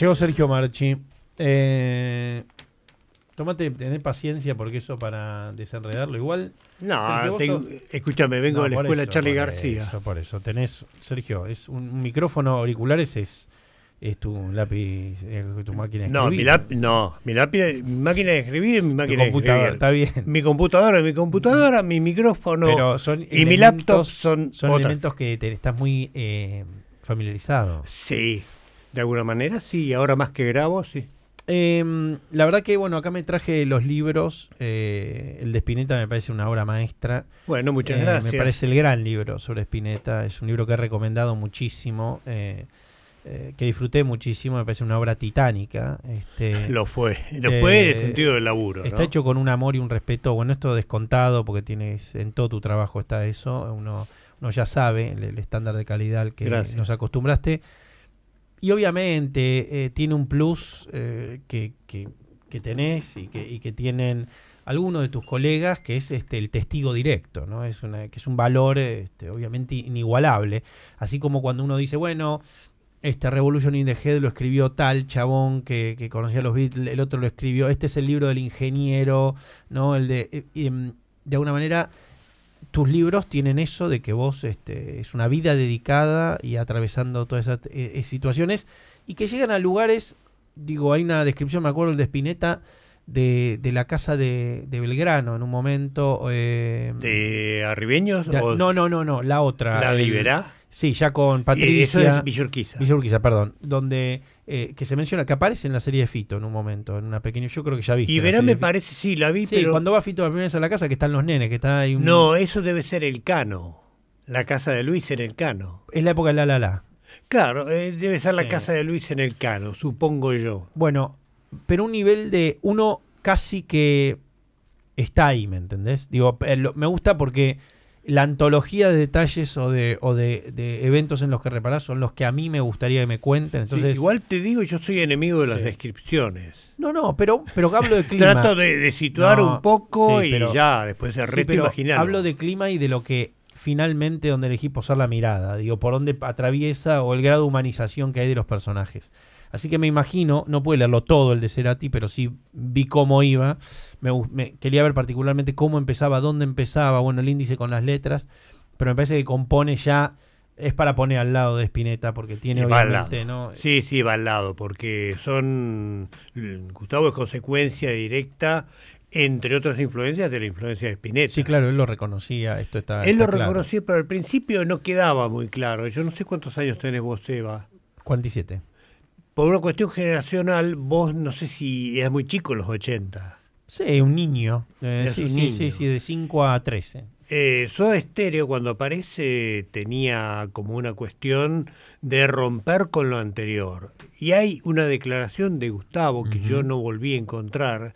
Llegó Sergio Marchi. Eh, tómate, tenés paciencia porque eso para desenredarlo igual. No, escúchame, vengo de la escuela Charlie García. por eso, tenés, Sergio, es un, micrófono auriculares es, tu lápiz, tu máquina de escribir. No, mi, lápiz, no, mi, lápiz, máquina de escribir mi máquina de escribir. Está bien. Mi computadora, mi computadora, mi micrófono y mi laptop son Son elementos que te, estás muy eh, familiarizado. Sí, de alguna manera sí, ahora más que grabo sí. Em, la verdad que, bueno, acá me traje los libros. Eh, el de Spinetta me parece una obra maestra. Bueno, muchas eh, mucho. gracias. Me parece el gran libro sobre Spinetta. Es un libro que he recomendado muchísimo, eh, que disfruté muchísimo. Me parece una obra titánica. Este, lo fue. Lo fue en el sentido del laburo. Está hecho con un amor y un respeto. Bueno, esto descontado, porque tienes en todo tu trabajo está eso. Uno, uno ya sabe el, estándar de calidad al que nos acostumbraste. Y obviamente eh, tiene un plus eh, que, que, tenés y que, y que, tienen algunos de tus colegas, que es este, el testigo directo, ¿no? Es una, que es un valor este, obviamente inigualable. Así como cuando uno dice, bueno, este Revolution in the Head lo escribió tal chabón que, conocía a los Beatles, el otro lo escribió, este es el libro del ingeniero, ¿no? El de. Eh, em, de alguna manera tus libros tienen eso de que vos este, es una vida dedicada y atravesando todas esas eh, eh, situaciones y que llegan a lugares, digo, hay una descripción, me acuerdo, el de Spinetta. De, de la casa de, Belgrano en un momento. Eh, ¿De Arribeños? no, no, no, no, la otra. ¿La Libera? Sí, ya con eh, Patricia. Eso es Villurquiza. Villurquiza, perdón. Donde eh, que se menciona que aparece en la serie de Fito en un momento, en una pequeña. Yo creo que ya viste. Y verá, me parece, sí, la vi. Sí, cuando va Fito la primera vez a la casa, que están los nenes, que está ahí un... No, eso debe ser el Cano. La casa de Luis en el Cano. Es la época de la la la. Claro, eh, debe ser la casa de Luis en el Cano, supongo yo. Bueno, pero un nivel de. Uno casi que está ahí, ¿me entendés? Digo, me gusta porque la antología de detalles o de, o de, eventos en los que reparás son los que a mí me gustaría que me cuenten. igual te digo, yo soy enemigo de las descripciones. No, no, pero, pero hablo de clima. Trato de, situar un poco y ya, después se reto Hablo de clima y de lo que finalmente donde elegí posar la mirada, digo, por dónde atraviesa o el grado de humanización que hay de los personajes. Así que me imagino, no pude leerlo todo el de Cerati, pero sí vi cómo iba me, quería ver particularmente cómo empezaba, dónde empezaba, bueno, el índice con las letras, pero me parece que compone ya, es para poner al lado de Spinetta, porque tiene obviamente, ¿no? Sí, sí, va al lado, porque son, mm, Gustavo es consecuencia directa entre otras influencias, de la influencia de Spinetta. Sí, claro, él lo reconocía, esto está Él lo reconocía, pero al principio no quedaba muy claro. Yo no sé cuántos años tenés vos, Eva. 47. Por una cuestión generacional, vos no sé si eras muy chico en los ochenta Sí, un niño. Eh, sí, sí, sí, de 5 a 13. Eh, Soda Estéreo cuando aparece tenía como una cuestión de romper con lo anterior. Y hay una declaración de Gustavo que yo no volví a encontrar,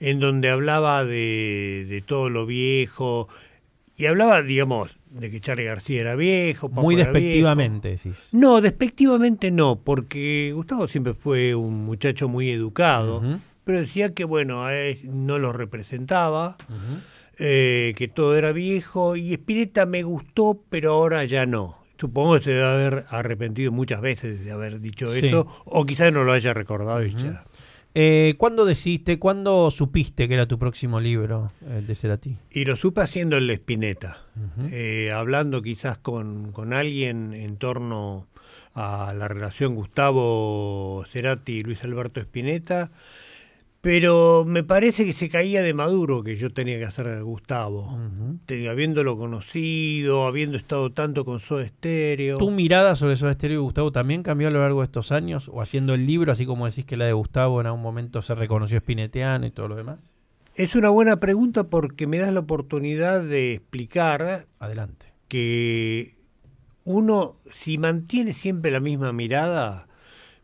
en donde hablaba de, todo lo viejo y hablaba, digamos, de que Charlie García era viejo. Muy despectivamente, decís. No, despectivamente no, porque Gustavo siempre fue un muchacho muy educado pero decía que bueno, no lo representaba, eh, que todo era viejo, y Spinetta me gustó, pero ahora ya no. Supongo que se debe haber arrepentido muchas veces de haber dicho eso, o quizás no lo haya recordado eh, ¿Cuándo decidiste, cuándo supiste que era tu próximo libro, el eh, de Cerati? Y lo supe haciendo el Spinetta, hablando quizás con, con alguien en torno a la relación Gustavo Cerati y Luis Alberto Spinetta, pero me parece que se caía de maduro que yo tenía que hacer Gustavo. habiéndolo conocido, habiendo estado tanto con Soda ¿Tu mirada sobre Soda y Gustavo también cambió a lo largo de estos años? ¿O haciendo el libro, así como decís que la de Gustavo en algún momento se reconoció espineteano y todo lo demás? Es una buena pregunta porque me das la oportunidad de explicar. Adelante. Que uno, si mantiene siempre la misma mirada,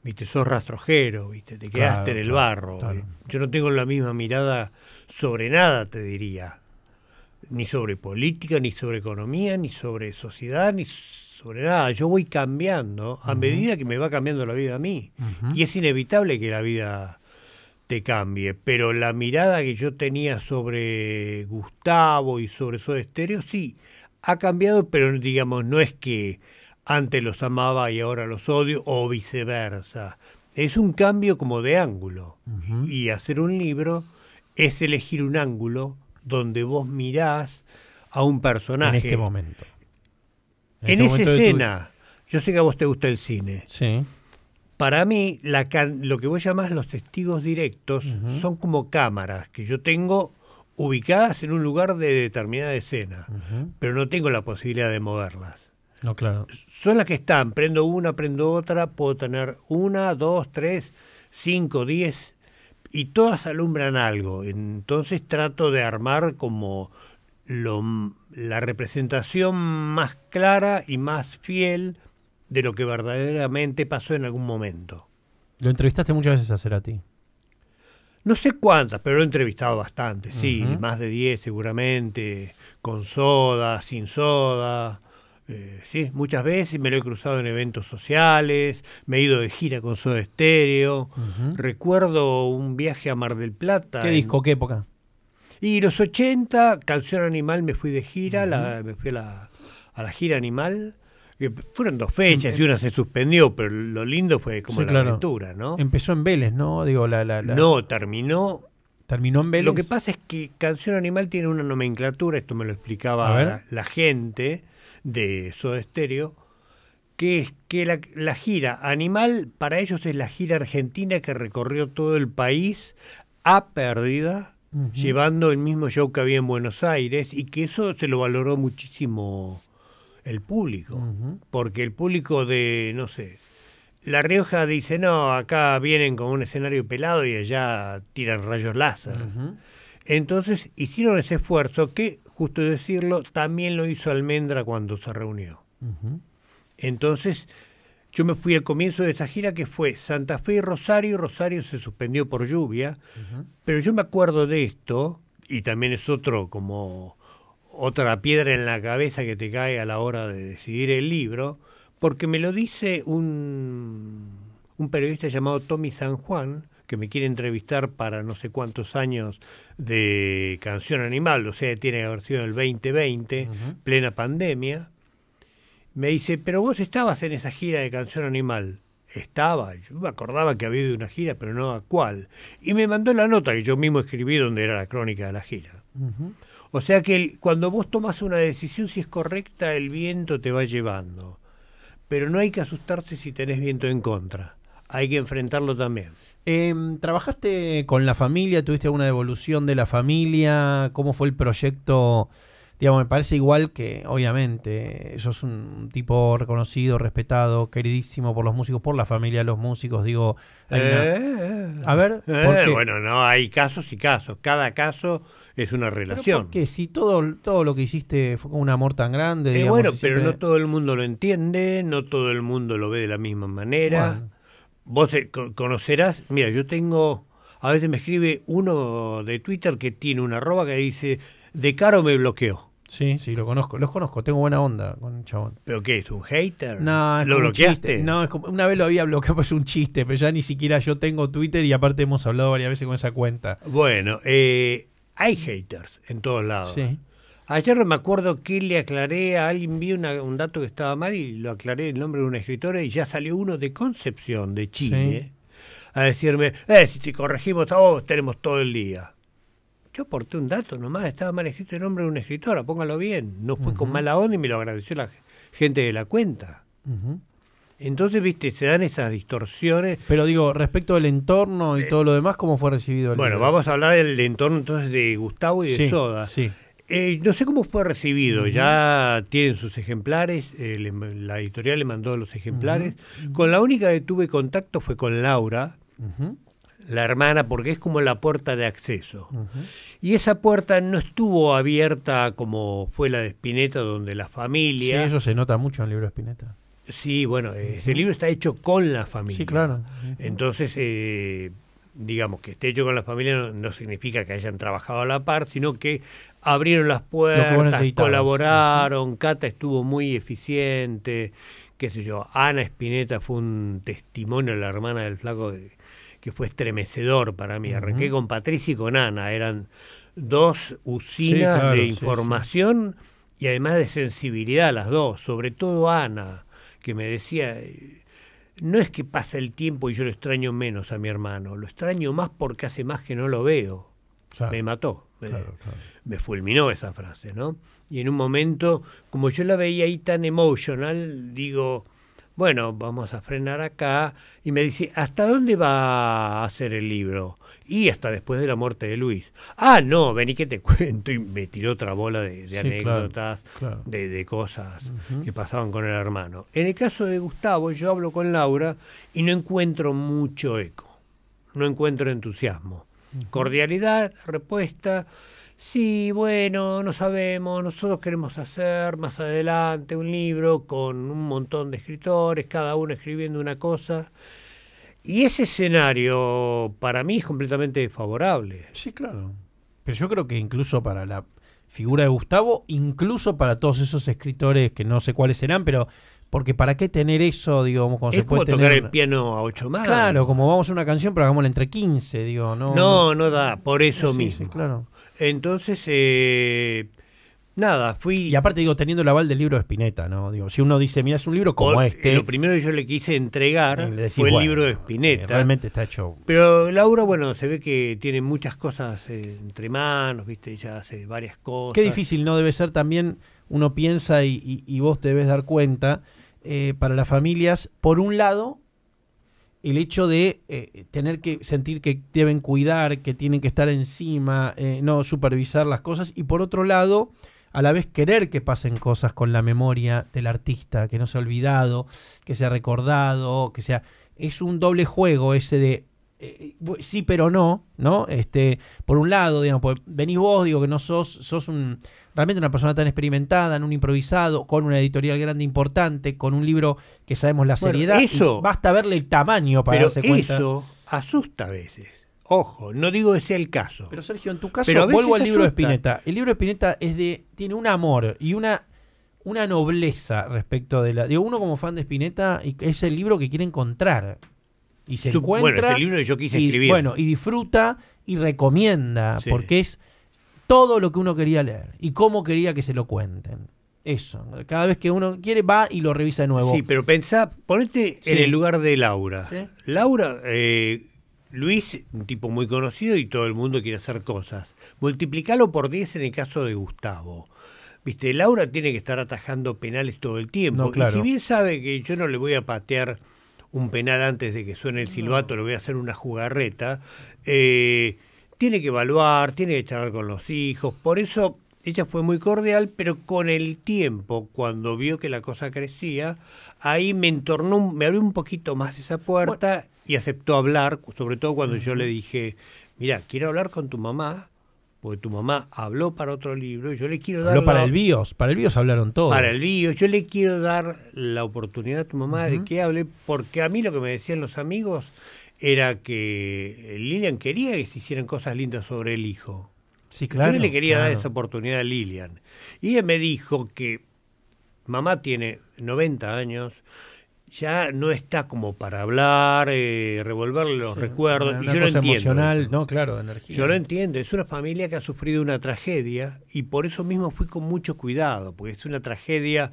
viste, sos rastrojero, viste, te quedaste en el barro. Eh. Yo no tengo la misma mirada sobre nada, te diría. Ni sobre política, ni sobre economía, ni sobre sociedad, ni sobre nada. Yo voy cambiando a medida que me va cambiando la vida a mí. Y es inevitable que la vida te cambie. Pero la mirada que yo tenía sobre Gustavo y sobre su Estéreo, sí, ha cambiado, pero digamos, no es que antes los amaba y ahora los odio, o viceversa. Es un cambio como de ángulo. Y hacer un libro es elegir un ángulo donde vos mirás a un personaje. En este momento. En, este esa escena, yo sé que a vos te gusta el cine. Sí. Para mí, lo que vos llamás los testigos directos son como cámaras que yo tengo ubicadas en un lugar de determinada escena, pero no tengo la posibilidad de moverlas claro. Son las que están. Prendo una, prendo otra. Puedo tener una, dos, tres, cinco, diez. Y todas alumbran algo. Entonces trato de armar como lo, la representación más clara y más fiel de lo que verdaderamente pasó en algún momento. Lo entrevistaste muchas veces a Cerati. No sé cuántas, pero lo he entrevistado bastante, sí, más de diez seguramente, con soda, sin soda, eh, sí, muchas veces me lo he cruzado en eventos sociales, me he ido de gira con Soda Stereo. Recuerdo un viaje a Mar del Plata. ¿Qué disco? ¿Qué época? Y los 80, Canción Animal, me fui de gira, me fui a la, a la gira Animal. fueron dos fechas mm, y em una se suspendió, pero lo lindo fue como la aventura, ¿no? Empezó en Vélez, ¿no? Digo, la, la, No, terminó terminó en Vélez. Lo que pasa es que Canción Animal tiene una nomenclatura, esto me lo explicaba la, gente, de Soda Stereo, que es que la, gira Animal para ellos es la gira argentina que recorrió todo el país a pérdida, llevando el mismo show que había en Buenos Aires y que eso se lo valoró muchísimo el público, porque el público de, no sé, La Rioja dice, no, acá vienen con un escenario pelado y allá tiran rayos láser. Entonces hicieron ese esfuerzo que, justo decirlo, también lo hizo Almendra cuando se reunió. Entonces yo me fui al comienzo de esa gira que fue Santa Fe y Rosario. Rosario se suspendió por lluvia, pero yo me acuerdo de esto y también es otro como otra piedra en la cabeza que te cae a la hora de decidir el libro, porque me lo dice un, un periodista llamado Tommy San Juan, que me quiere entrevistar para no sé cuántos años de Canción Animal, o sea, tiene que haber sido en el 2020, plena pandemia, me dice, pero vos estabas en esa gira de Canción Animal. Estaba, yo me acordaba que había ido una gira, pero no a cuál. Y me mandó la nota que yo mismo escribí donde era la crónica de la gira. O sea que cuando vos tomás una decisión, si es correcta, el viento te va llevando. Pero no hay que asustarse si tenés viento en contra. Hay que enfrentarlo también. Em, ¿Trabajaste con la familia? ¿Tuviste alguna devolución de la familia? ¿Cómo fue el proyecto? Digamos, me parece igual que, obviamente, eso es un tipo reconocido, respetado, queridísimo por los músicos, por la familia de los músicos, digo. Eh. A ver. Eh, bueno, no, hay casos y casos. Cada caso es una relación. Que si todo, todo lo que hiciste fue con un amor tan grande. Eh, digamos, bueno, pero no todo el mundo lo entiende, no todo el mundo lo ve de la misma manera vos conocerás, mira, yo tengo, a veces me escribe uno de Twitter que tiene una arroba que dice, de caro me bloqueo. Sí, sí, lo conozco, los conozco, tengo buena onda con un chabón. ¿Pero qué es? ¿Un hater? No, ¿Lo bloqueaste? No, es como, una vez lo había bloqueado, pues es un chiste, pero ya ni siquiera yo tengo Twitter y aparte hemos hablado varias veces con esa cuenta. Bueno, eh, hay haters en todos lados. Sí. Ayer me acuerdo que le aclaré a alguien, vi un dato que estaba mal y lo aclaré el nombre de una escritora y ya salió uno de Concepción, de Chile, a decirme, eh, si corregimos a vos tenemos todo el día. Yo aporté un dato nomás, estaba mal escrito el nombre de una escritora, póngalo bien. No fue con mala onda y me lo agradeció la gente de la cuenta. Entonces, viste, se dan esas distorsiones. Pero digo, respecto al entorno y eh. todo lo demás, ¿cómo fue recibido el Bueno, vamos a hablar del entorno entonces de Gustavo y de Soda. Sí. Eh, no sé cómo fue recibido, ya tienen sus ejemplares, eh, la editorial le mandó los ejemplares. Con la única que tuve contacto fue con Laura, la hermana, porque es como la puerta de acceso. Y esa puerta no estuvo abierta como fue la de Spinetta, donde la familia... Sí, eso se nota mucho en el libro de Spinetta. Sí, bueno, eh, ese libro está hecho con la familia. Sí, claro. Entonces... digamos, que esté hecho con la familia no, significa que hayan trabajado a la par, sino que abrieron las puertas, colaboraron, Cata estuvo muy eficiente, qué sé yo, Ana Espineta fue un testimonio, la hermana del flaco, que fue estremecedor para mí. Arranqué con Patricia y con Ana, eran dos usinas de información y además de sensibilidad las dos, sobre todo Ana, que me decía, no es que pase el tiempo y yo lo extraño menos a mi hermano, lo extraño más porque hace más que no lo veo. me mató. Claro, claro, me fulminó esa frase, ¿no? Y en un momento, como yo la veía ahí tan emotional, digo, bueno, vamos a frenar acá. Y me dice, ¿hasta dónde va a ser el libro? Y hasta después de la muerte de Luis. Ah, no, vení que te cuento. Y me tiró otra bola de, anécdotas, De, cosas que pasaban con el hermano. En el caso de Gustavo, yo hablo con Laura y no encuentro mucho eco. No encuentro entusiasmo. Cordialidad, respuesta sí, bueno, no sabemos, nosotros queremos hacer más adelante un libro con un montón de escritores, cada uno escribiendo una cosa. Y ese escenario para mí es completamente favorable. Sí, claro. Pero yo creo que incluso para la figura de Gustavo, incluso para todos esos escritores que no sé cuáles serán, pero porque para qué tener eso, digamos, cuando se puede tocar el piano a ocho más. Claro, como vamos a una canción, pero hagámosla entre 15, digo, no. No, no, da, por eso mismo. claro. Entonces, eh, nada, fui... Y aparte digo, teniendo el aval del libro de Spinetta, ¿no? Digo, si uno dice, mira, es un libro como este... Lo primero que yo le quise entregar le fue el libro de Spinetta. Eh, realmente está hecho... Pero Laura, bueno, se ve que tiene muchas cosas eh, entre manos, viste, ella hace varias cosas. Qué difícil, ¿no? Debe ser también, uno piensa y, vos te debes dar cuenta, para las familias, por un lado, el hecho de eh, tener que sentir que deben cuidar, que tienen que estar encima, eh, no supervisar las cosas, y por otro lado, a la vez querer que pasen cosas con la memoria del artista, que no se ha olvidado, que se ha recordado, que sea. Es un doble juego ese de eh, sí pero no, ¿no? Este, por un lado, digamos, pues, venís vos, digo que no sos, sos un, realmente una persona tan experimentada en un improvisado, con una editorial grande importante, con un libro que sabemos la seriedad. Eso, basta verle el tamaño para pero darse cuenta. Eso asusta a veces. Ojo, no digo que sea el caso. Pero Sergio, en tu caso, vuelvo al libro de Spinetta. El libro de Spinetta es de, tiene un amor y una, una nobleza respecto de la. Digo, uno como fan de Spinetta es el libro que quiere encontrar. Y se encuentra. Bueno, es el libro que yo quise escribir. Bueno, y disfruta y recomienda, porque es todo lo que uno quería leer y cómo quería que se lo cuenten. Eso. Cada vez que uno quiere, va y lo revisa de nuevo. Sí, pero pensá, ponete en el lugar de Laura. Laura, eh, Luis, un tipo muy conocido y todo el mundo quiere hacer cosas. Multiplicalo por 10 en el caso de Gustavo. Viste, Laura tiene que estar atajando penales todo el tiempo. Y si bien sabe que yo no le voy a patear un penal antes de que suene el silbato, lo le voy a hacer una jugarreta, eh, tiene que evaluar, tiene que charlar con los hijos. Por eso ella fue muy cordial, pero con el tiempo, cuando vio que la cosa crecía, ahí me entornó, me abrió un poquito más esa puerta y aceptó hablar, sobre todo cuando yo le dije, mira, quiero hablar con tu mamá, porque tu mamá habló para otro libro, yo le quiero dar... Habló para el BIOS, para el BIOS hablaron todos. Para el BIOS, yo le quiero dar la oportunidad a tu mamá de que hable, porque a mí lo que me decían los amigos era que eh, Lilian quería que se hicieran cosas lindas sobre el hijo. Sí, claro. Yo le quería dar esa oportunidad a Lilian. Y ella me dijo que mamá tiene 90 años, ya no está como para hablar, eh, revolverle los recuerdos. y cosa emocional, no, claro, energía. Yo lo entiendo. Es una familia que ha sufrido una tragedia y por eso mismo fui con mucho cuidado, porque es una tragedia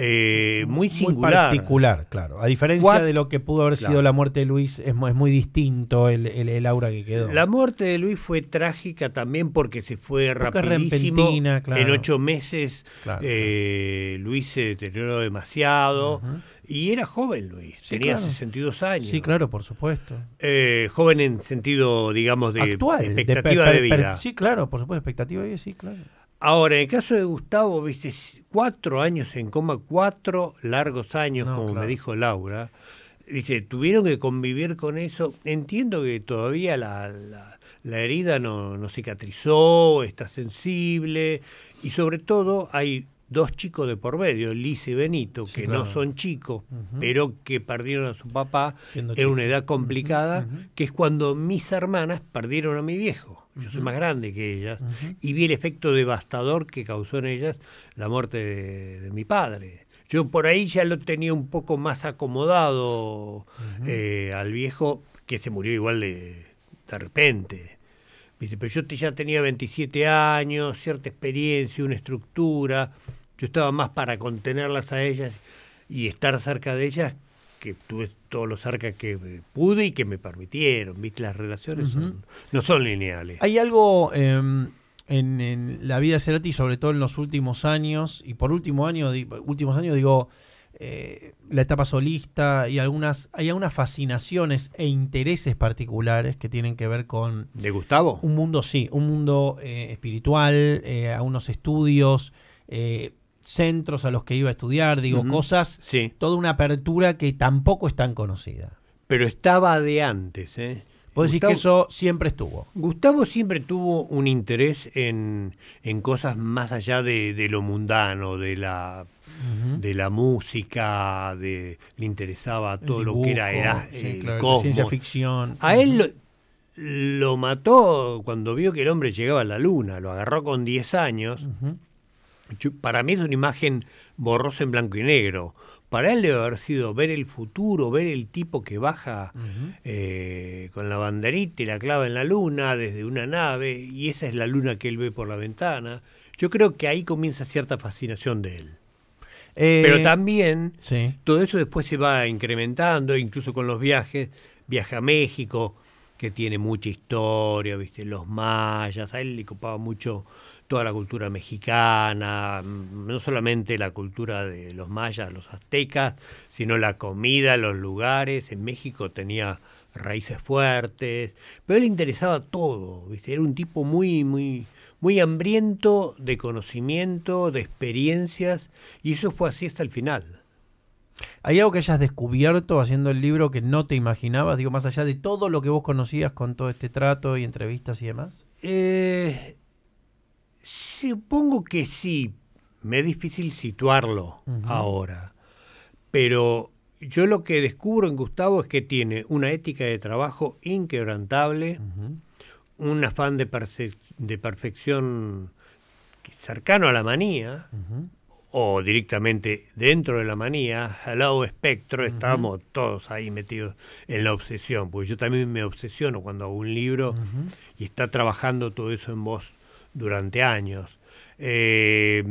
eh, muy particular, claro. A diferencia de lo que pudo haber sido la muerte de Luis, es, muy distinto el, aura que quedó. La muerte de Luis fue trágica también porque se fue rapidísimo. En ocho meses eh, Luis se deterioró demasiado. Y era joven Luis, tenía 62 años. Sí, claro, por supuesto. Eh, joven en sentido, digamos, de expectativa de, vida. sí, claro, por supuesto, expectativa de vida, sí, claro. Ahora, en el caso de Gustavo, viste, cuatro años en coma, cuatro largos años, como me dijo Laura. Dice, tuvieron que convivir con eso. Entiendo que todavía la, la, la herida no, no cicatrizó, está sensible y sobre todo hay dos chicos de por medio, Liz y Benito, que no son chicos, pero que perdieron a su papá en una edad complicada, que es cuando mis hermanas perdieron a mi viejo. Yo soy más grande que ellas y vi el efecto devastador que causó en ellas la muerte de, mi padre. Yo por ahí ya lo tenía un poco más acomodado eh, al viejo, que se murió igual de, de repente. Pero yo ya tenía 27 años, cierta experiencia, una estructura. Yo estaba más para contenerlas a ellas y estar cerca de ellas que tuve todo lo cerca que eh, pude y que me permitieron. ¿Viste? Las relaciones no son lineales. Hay algo em, en, la vida de Cerati, sobre todo en los últimos años, y por último año, últimos años digo, eh, la etapa solista y algunas, hay algunas fascinaciones e intereses particulares que tienen que ver con... ¿De Gustavo? Un mundo, sí, un mundo eh, espiritual, algunos estudios centros a los que iba a estudiar, digo, cosas, sí. toda una apertura que tampoco es tan conocida. Pero estaba de antes, ¿eh? Vos que eso siempre estuvo. Gustavo siempre tuvo un interés en, en cosas más allá de, lo mundano, de la, de la música, de, le interesaba todo lo que era, ciencia ficción. A él lo, mató cuando vio que el hombre llegaba a la luna, lo agarró con 10 años para mí es una imagen borrosa en blanco y negro. Para él debe haber sido ver el futuro, ver el tipo que baja eh, con la banderita y la clava en la luna desde una nave, y esa es la luna que él ve por la ventana. Yo creo que ahí comienza cierta fascinación de él. Eh, Pero también todo eso después se va incrementando, incluso con los viajes. Viaja a México, que tiene mucha historia, ¿viste? los mayas, a él le copaba mucho toda la cultura mexicana, mm, no solamente la cultura de los mayas, los aztecas, sino la comida, los lugares. En México tenía raíces fuertes, pero él interesaba todo, ¿viste? Era un tipo muy, muy, muy hambriento de conocimiento, de experiencias, y eso fue así hasta el final. ¿Hay algo que hayas descubierto haciendo el libro que no te imaginabas? Digo, más allá de todo lo que vos conocías con todo este trato y entrevistas y demás. Eh, Supongo que sí. Me es difícil situarlo ahora. Pero yo lo que descubro en Gustavo es que tiene una ética de trabajo inquebrantable, un afán de, de, perfección cercano a la manía, o directamente dentro de la manía, al lado espectro, estamos todos ahí metidos en la obsesión, porque yo también me obsesiono cuando hago un libro y está trabajando todo eso en vos durante años. Eh,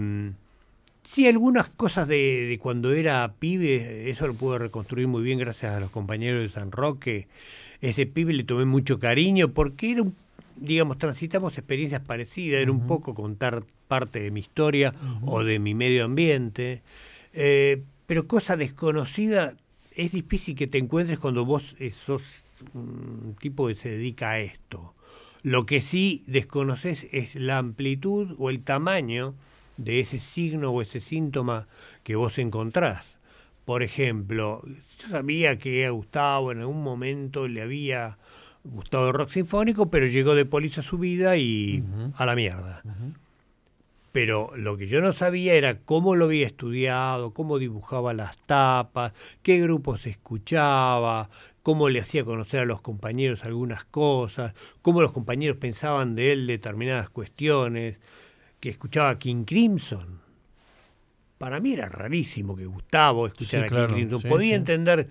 sí, algunas cosas de, cuando era pibe, eso lo pude reconstruir muy bien gracias a los compañeros de San Roque. Ese pibe le tomé mucho cariño porque era digamos, transitamos experiencias parecidas, era un poco contar parte de mi historia o de mi medio ambiente. Eh, pero cosa desconocida es difícil que te encuentres cuando vos eh, sos un tipo que se dedica a esto. Lo que sí desconoces es la amplitud o el tamaño de ese signo o ese síntoma que vos encontrás. Por ejemplo, yo sabía que a Gustavo en algún momento le había gustado el rock sinfónico, pero llegó de póliza a su vida y a la mierda. Pero lo que yo no sabía era cómo lo había estudiado, cómo dibujaba las tapas, qué grupos escuchaba, cómo le hacía conocer a los compañeros algunas cosas, cómo los compañeros pensaban de él determinadas cuestiones, que escuchaba a King Crimson. Para mí era rarísimo que Gustavo escuchara a King Crimson. Podía entender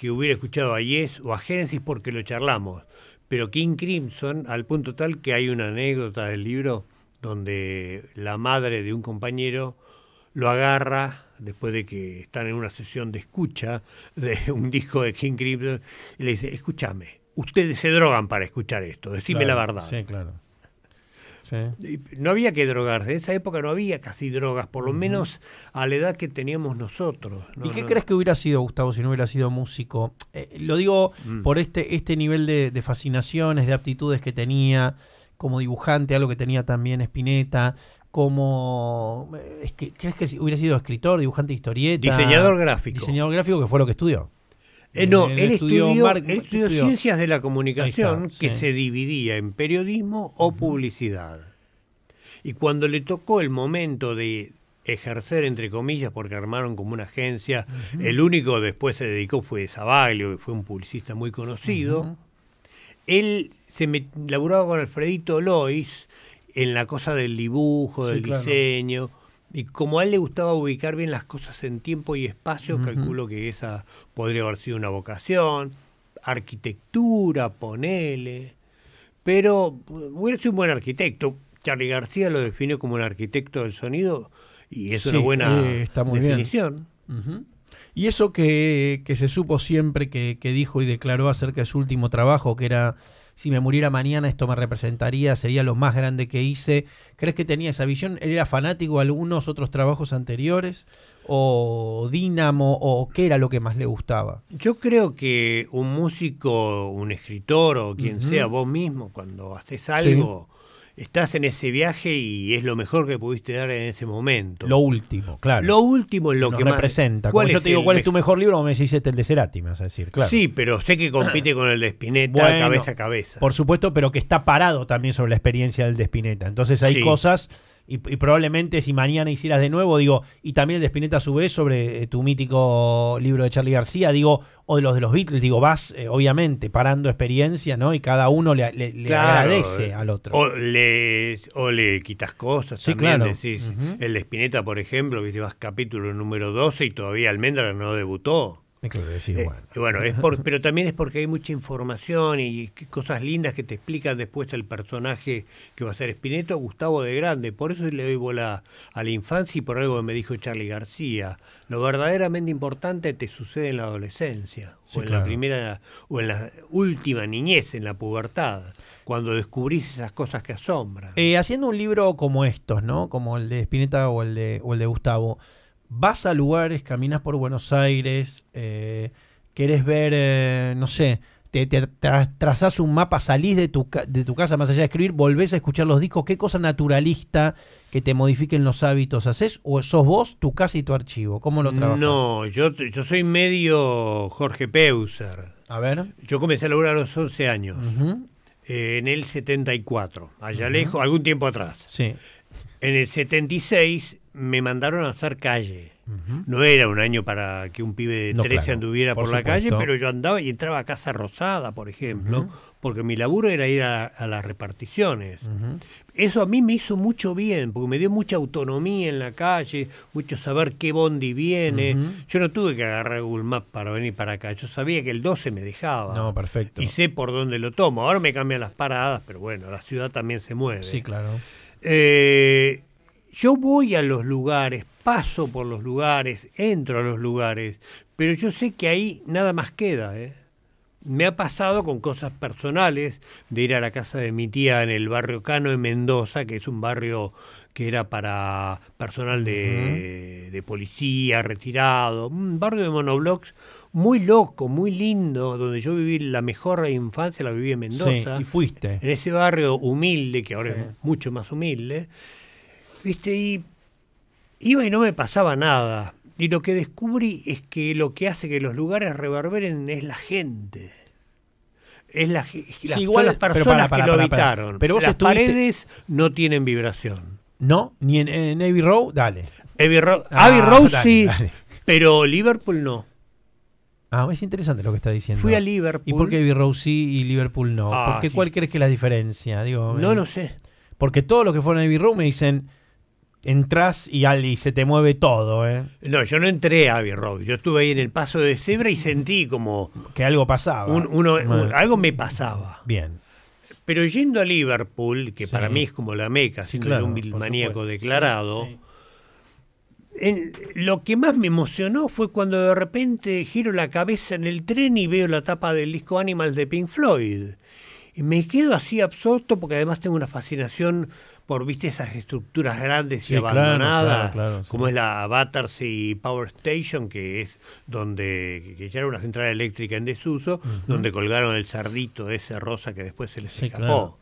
que hubiera escuchado a Yes o a Génesis porque lo charlamos, pero King Crimson al punto tal que hay una anécdota del libro donde la madre de un compañero lo agarra después de que están en una sesión de escucha de un disco de King Crimson, le dice, escúchame, ustedes se drogan para escuchar esto, decime la verdad. Sí, claro. No había que drogar. en esa época no había casi drogas, por lo menos a la edad que teníamos nosotros. ¿Y qué crees que hubiera sido, Gustavo, si no hubiera sido músico? Eh, lo digo mm. por este, este nivel de, de, fascinaciones, de aptitudes que tenía como dibujante, algo que tenía también Spinetta, como. Eh, ¿Crees que hubiera sido escritor, dibujante de historieta? Diseñador gráfico. Diseñador gráfico, que fue lo que estudió. Eh, no, eh, él, estudió, ciencias de la comunicación que se dividía en periodismo o publicidad. Y cuando le tocó el momento de ejercer, entre comillas, porque armaron como una agencia, el único después se dedicó fue Zabaglio, que fue un publicista muy conocido, él se laburaba con Alfredito Lois, en la cosa del dibujo, del diseño. Y como a él le gustaba ubicar bien las cosas en tiempo y espacio, calculo que esa podría haber sido una vocación. Arquitectura, ponele. Pero bueno es un buen arquitecto. Charlie García lo definió como un arquitecto del sonido y es una buena eh, definición. Y eso que, que, se supo siempre que, que dijo y declaró acerca de su último trabajo, que era si me muriera mañana esto me representaría, sería lo más grande que hice. ¿Crees que tenía esa visión? ¿Él era fanático de algunos otros trabajos anteriores? ¿O Dínamo? ¿O qué era lo que más le gustaba? Yo creo que un músico, un escritor o quien sea, vos mismo, cuando haces algo estás en ese viaje y es lo mejor que pudiste dar en ese momento. Lo último, claro. Lo último es lo que me presenta ¿cuál yo te digo, ¿cuál es tu mejor libro? Me decís este el de Cerati, decir, claro. Sí, pero sé que compite con el de Spinetta cabeza a cabeza. Por supuesto, pero que está parado también sobre la experiencia del de Spinetta. Entonces hay cosas y, probablemente si mañana hicieras de nuevo, digo, y también el de Spinetta a su vez sobre eh, tu mítico libro de Charlie García, digo, o de los de los Beatles, digo, vas eh, obviamente parando experiencia, ¿no? Y cada uno le, agradece eh, al otro. O le, quitas cosas, sí, claro. decís. El de Spinetta, por ejemplo, viste, vas capítulo número 12 y todavía Almendra no debutó. Eh, bueno. es pero también es porque hay mucha información y cosas lindas que te explican después el personaje que va a ser o Gustavo de Grande. Por eso le doy bola a la infancia y por algo que me dijo Charlie García. Lo verdaderamente importante te sucede en la adolescencia, o en la primera, o en la última niñez, en la pubertad, cuando descubrís esas cosas que asombran. Eh, haciendo un libro como estos, ¿no? Como el de Spinetta o el o el de Gustavo vas a lugares, caminas por Buenos Aires, quieres eh, querés ver, eh, no sé, te, trazás un mapa, salís de tu, de tu casa más allá de escribir, volvés a escuchar los discos, qué cosa naturalista que te modifiquen los hábitos haces o sos vos tu casa y tu archivo, ¿cómo lo trabajas? No, yo, yo soy medio Jorge Peuser. A ver. Yo comencé a laburar a los 11 años, eh, en el 74, allá lejos, algún tiempo atrás. Sí. En el 76 me mandaron a hacer calle. No era un año para que un pibe de 13 anduviera por, la calle, pero yo andaba y entraba a Casa Rosada, por ejemplo, porque mi laburo era ir a, las reparticiones. Eso a mí me hizo mucho bien, porque me dio mucha autonomía en la calle, mucho saber qué bondi viene. Yo no tuve que agarrar Google Maps para venir para acá, yo sabía que el 12 me dejaba. No, perfecto. Y sé por dónde lo tomo. Ahora me cambian las paradas, pero bueno, la ciudad también se mueve. Sí, claro. Eh, yo voy a los lugares, paso por los lugares, entro a los lugares, pero yo sé que ahí nada más queda. ¿eh? Me ha pasado con cosas personales de ir a la casa de mi tía en el barrio Cano de Mendoza, que es un barrio que era para personal de, policía, retirado, un barrio de monoblocks muy loco, muy lindo, donde yo viví la mejor infancia, la viví en Mendoza. Sí, y fuiste. En ese barrio humilde, que ahora es mucho más humilde. ¿viste? Y iba y no me pasaba nada. Y lo que descubrí es que lo que hace que los lugares reverberen es la gente. Es la, igual, las personas que lo habitaron. Pero vos las paredes no tienen vibración. No, ni en, en Abbey dale. Abbey, row ah, sí, pero Liverpool no. Ah, es interesante lo que está diciendo. Fui a Liverpool. ¿Y por qué Abbey Road sí y Liverpool no? Ah, porque ¿Cuál crees que es la diferencia? Digo, no eh, lo no sé. Porque todos los que fueron a Abbey me dicen, entras y, se te mueve todo. ¿eh? No, yo no entré a Abbey Road. Yo estuve ahí en el paso de cebra y sentí como. Que algo pasaba. algo me pasaba. Bien. Pero yendo a Liverpool, que para mí es como la meca, siendo yo un maníaco declarado. lo que más me emocionó fue cuando de repente giro la cabeza en el tren y veo la tapa del disco Animals de Pink Floyd. Y me quedo así absorto porque además tengo una fascinación por viste esas estructuras grandes y abandonadas, como es la Battersea Power Station, que es donde que ya era una central eléctrica en desuso, donde colgaron el cerdito ese rosa que después se les escapó.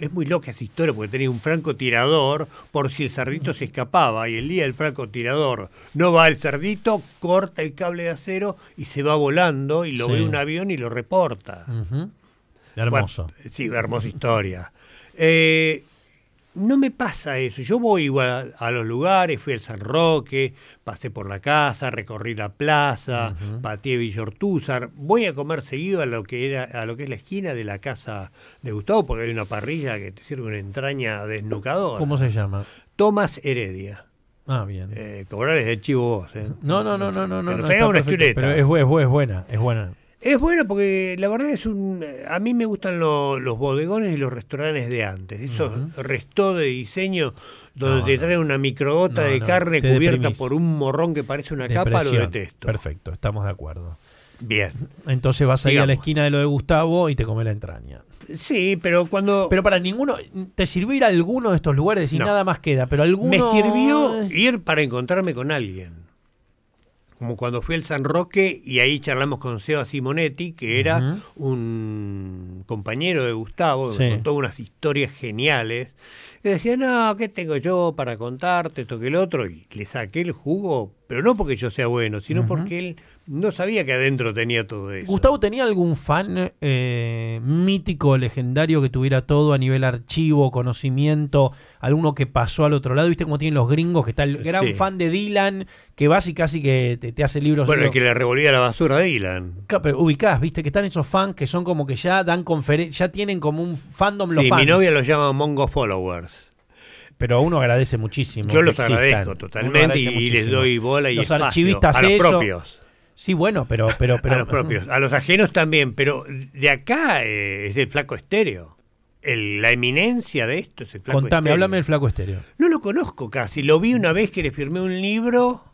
es muy loca esa historia porque tenía un francotirador por si el cerdito se escapaba y el día del francotirador no va el cerdito, corta el cable de acero y se va volando y lo ve un avión y lo reporta. Hermoso. sí, hermosa historia. Eh, no me pasa eso. Yo voy igual a, los lugares, fui al San Roque, pasé por la casa, recorrí la plaza, uh -huh. Villortúzar. Voy a comer seguido a lo que era a lo que es la esquina de la casa de Gustavo, porque hay una parrilla que te sirve una entraña desnucadora. ¿Cómo se llama? Tomás Heredia. Ah, bien. Eh, cobrar es de chivo vos, eh. No, no, no, no, no. no, no, no, es, buena, es buena. Es bueno porque la verdad es un. A mí me gustan los bodegones y los restaurantes de antes. Eso restó de diseño donde te traen una microgota de carne cubierta por un morrón que parece una capa, lo detesto. Perfecto, estamos de acuerdo. Bien. Entonces vas ir a la esquina de lo de Gustavo y te come la entraña. Sí, pero cuando. Pero para ninguno. ¿Te sirvió ir a alguno de estos lugares y nada más queda? Pero alguno. Me sirvió ir para encontrarme con alguien como cuando fui al San Roque y ahí charlamos con Seba Simonetti, que era un compañero de Gustavo, contó unas historias geniales. Y decía, no, ¿qué tengo yo para contarte esto que el otro? Y le saqué el jugo, pero no porque yo sea bueno, sino porque él no sabía que adentro tenía todo eso. Gustavo, ¿tenía algún fan eh, mítico, legendario que tuviera todo a nivel archivo, conocimiento? ¿Alguno que pasó al otro lado? ¿Viste cómo tienen los gringos? Que está el gran fan de Dylan, que vas y casi que te, hace libros. Bueno, el que le revolvía la basura a Dylan. Claro, pero ubicás, ¿viste? Que están esos fans que son como que ya dan ya tienen como un fandom los sí, Mi novia los llama Mongo Followers pero uno agradece muchísimo. Yo los agradezco totalmente y, les doy bola y los archivistas a los propios. Sí, bueno, pero, pero, pero. A los propios, a los ajenos también, pero de acá eh, es el flaco estéreo. El, la eminencia de esto es el flaco Contame, háblame del flaco estéreo. No lo conozco casi, lo vi una vez que le firmé un libro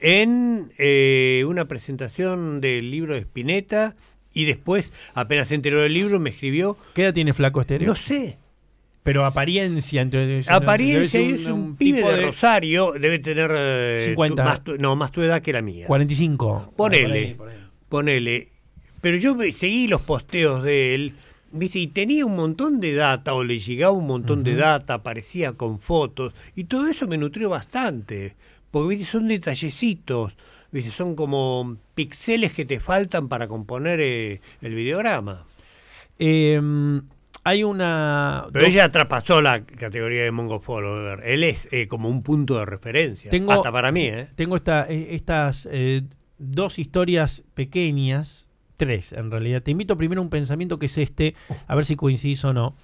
en eh, una presentación del libro de Spinetta y después, apenas se enteró del libro, me escribió. ¿Qué edad tiene flaco estéreo? No sé, pero apariencia, entonces. Apariencia es un, pibe de, Rosario, debe tener. Eh, más no, más tu edad que la mía. 45. Ah, ponele. Ponele. Pero yo seguí los posteos de él. Y tenía un montón de data, o le llegaba un montón de data, aparecía con fotos, y todo eso me nutrió bastante, porque son detallecitos, son como pixeles que te faltan para componer eh, el videograma. Eh, hay una. Pero ella traspasó la categoría de Mongo Follower. Él es eh, como un punto de referencia. Tengo, hasta para mí, ¿eh? Tengo eh, estas dos historias pequeñas, tres en realidad. Te invito primero a un pensamiento que es este, a ver si coincides o no.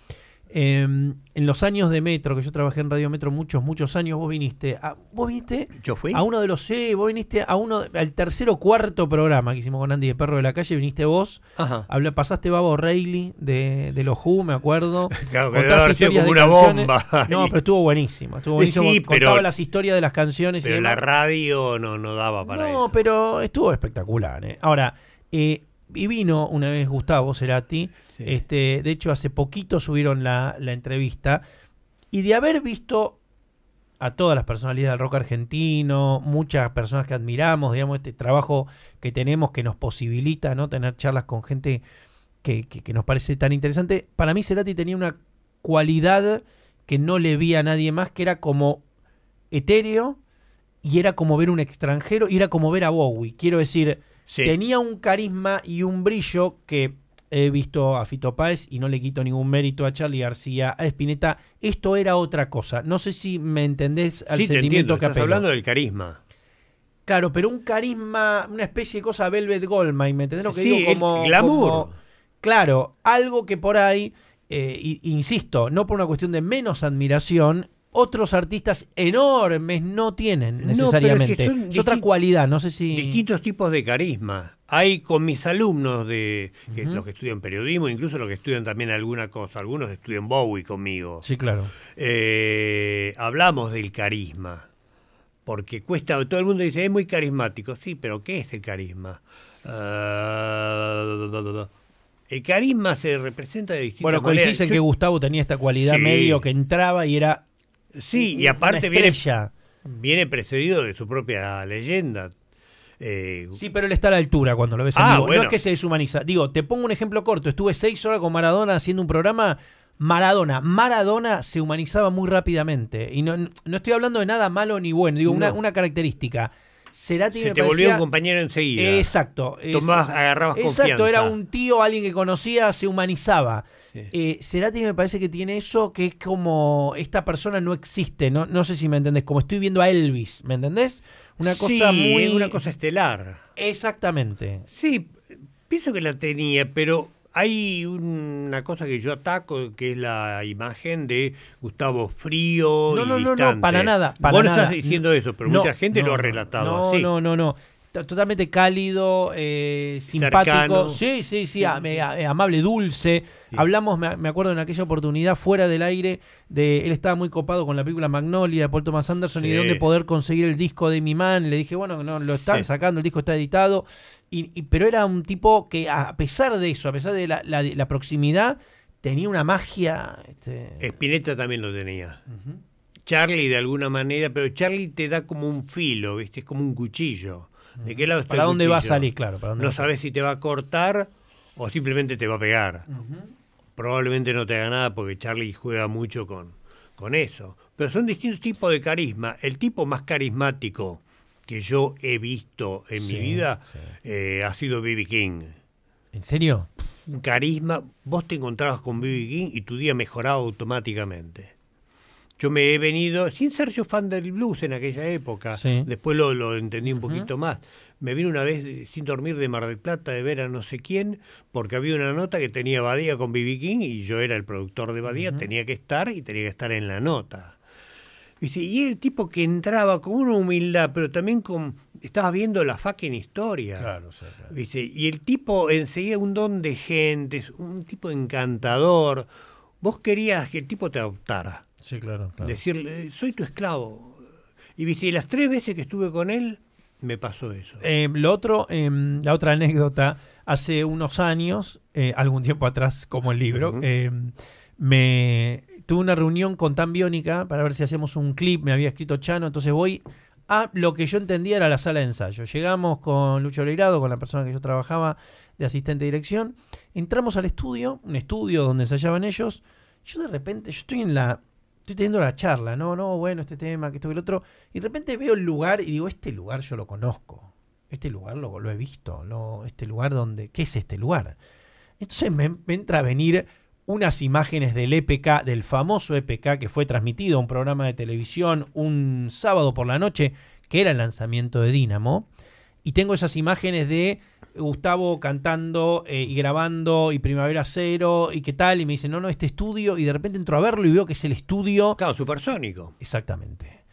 Em, en los años de Metro, que yo trabajé en Radio Metro muchos, muchos años, vos viniste a, vos viniste yo fui. a uno de los sí, vos viniste a uno al tercer o cuarto programa que hicimos con Andy de Perro de la Calle, viniste vos, habla, pasaste Babo Reilly de, de los Who, me acuerdo. claro, como una bomba. No, pero estuvo buenísimo, estuvo buenísimo, sí, contaba las historias de las canciones pero la radio no, no daba para eso. No, pero estuvo espectacular. ¿eh? Ahora, eh, y vino una vez Gustavo Cerati. Este, de hecho, hace poquito subieron la, la, entrevista. Y de haber visto a todas las personalidades del rock argentino, muchas personas que admiramos, digamos, este trabajo que tenemos que nos posibilita ¿no? tener charlas con gente que, que, nos parece tan interesante. Para mí, Cerati tenía una cualidad que no le vi a nadie más, que era como etéreo y era como ver un extranjero y era como ver a Bowie. Quiero decir Tenía un carisma y un brillo que he visto a Fito Páez y no le quito ningún mérito a Charlie García, a Espineta. Esto era otra cosa. No sé si me entendés al sí, sentimiento te que Estás hablando del carisma. Claro, pero un carisma, una especie de cosa Velvet Goldmine, ¿me entendés lo que sí, digo? Como, glamour. claro, algo que por ahí, eh, insisto, no por una cuestión de menos admiración, otros artistas enormes no tienen necesariamente. es, otra cualidad, no sé si... Distintos tipos de carisma. Hay con mis alumnos, de los que estudian periodismo, incluso los que estudian también alguna cosa, algunos estudian Bowie conmigo. Sí, claro. Eh, hablamos del carisma, porque cuesta, todo el mundo dice, es muy carismático, sí, pero ¿qué es el carisma? Ah, el carisma se representa de distintas bueno, maneras. Bueno, coinciden que Gustavo tenía esta cualidad medio que entraba y era Sí, y aparte viene, viene precedido de su propia leyenda. Eh, sí, pero él está a la altura cuando lo ves en ah, vivo. No es que se deshumaniza. Digo, te pongo un ejemplo corto. Estuve seis horas con Maradona haciendo un programa. Maradona, Maradona se humanizaba muy rápidamente. Y no, no estoy hablando de nada malo ni bueno. Digo, una, una característica. Se me te volvió un compañero enseguida. exacto. Tomás, agarrabas Exacto, era un tío, alguien que conocía, se humanizaba. será Eh, me parece que tiene eso que es como esta persona no existe, no, no sé si me entendés, como estoy viendo a Elvis, ¿me entendés? Una cosa muy. Una cosa estelar. Exactamente. Sí, pienso que la tenía, pero hay una cosa que yo ataco, que es la imagen de Gustavo frío no, y no, distante. No, no, para nada. Para Vos no estás diciendo eso, pero mucha gente lo ha relatado así. No, no, no, Totalmente cálido, eh, simpático. Sí, sí, sí, eh, eh, amable, dulce. Hablamos, me acuerdo en aquella oportunidad, fuera del aire, de él estaba muy copado con la película Magnolia de Paul Thomas Anderson y de dónde poder conseguir el disco de mi man. Le dije, bueno, no, lo están sacando, el disco está editado. Y, pero era un tipo que, a pesar de eso, a pesar de la, proximidad, tenía una magia. Este... Spinetta también lo tenía. Charlie de alguna manera, pero Charlie te da como un filo, ¿viste? Es como un cuchillo. ¿De qué lado está ¿Para dónde va a salir, claro? no sabes si te va a cortar o simplemente te va a pegar probablemente no te haga nada porque Charlie juega mucho con, con eso. Pero son distintos tipos de carisma. El tipo más carismático que yo he visto en mi vida eh, ha sido B.B. King. ¿En serio? carisma. Vos te encontrabas con B.B. King y tu día mejoraba automáticamente. Yo me he venido, sin ser yo fan del blues en aquella época, después lo, lo entendí un poquito más, me vine una vez eh, sin dormir de Mar del Plata de ver a no sé quién, porque había una nota que tenía Badía con Bibi King y yo era el productor de Badía, tenía que estar y tenía que estar en la nota. Y el tipo que entraba con una humildad, pero también con. Estabas viendo la fucking historia. Y el tipo enseguida un don de gente un tipo encantador. Vos querías que el tipo te adoptara. Sí, claro. Decirle, soy tu esclavo. Y ¿viste? las tres veces que estuve con él, me pasó eso. Eh, lo otro, eh, la otra anécdota, hace unos años, eh, algún tiempo atrás, como el libro, em, me tuve una reunión con Tan Biónica para ver si hacemos un clip, me había escrito Chano, entonces voy a lo que yo entendía era la sala de ensayo. Llegamos con Lucho Leirado, con la persona que yo trabajaba de asistente de dirección, entramos al estudio, un estudio donde ensayaban ellos, yo de repente, yo estoy en la estoy teniendo la charla, no, no, bueno, este tema, que esto, que el otro, y de repente veo el lugar y digo, este lugar yo lo conozco, este lugar lo, he visto, no este lugar donde, ¿qué es este lugar? Entonces me, entra a venir unas imágenes del EPK, del famoso EPK que fue transmitido a un programa de televisión un sábado por la noche, que era el lanzamiento de Dynamo, y tengo esas imágenes de Gustavo cantando eh, y grabando y Primavera Cero y qué tal, y me dice, no, no, este estudio, y de repente entro a verlo y veo que es el estudio... Claro, supersónico. Exactamente.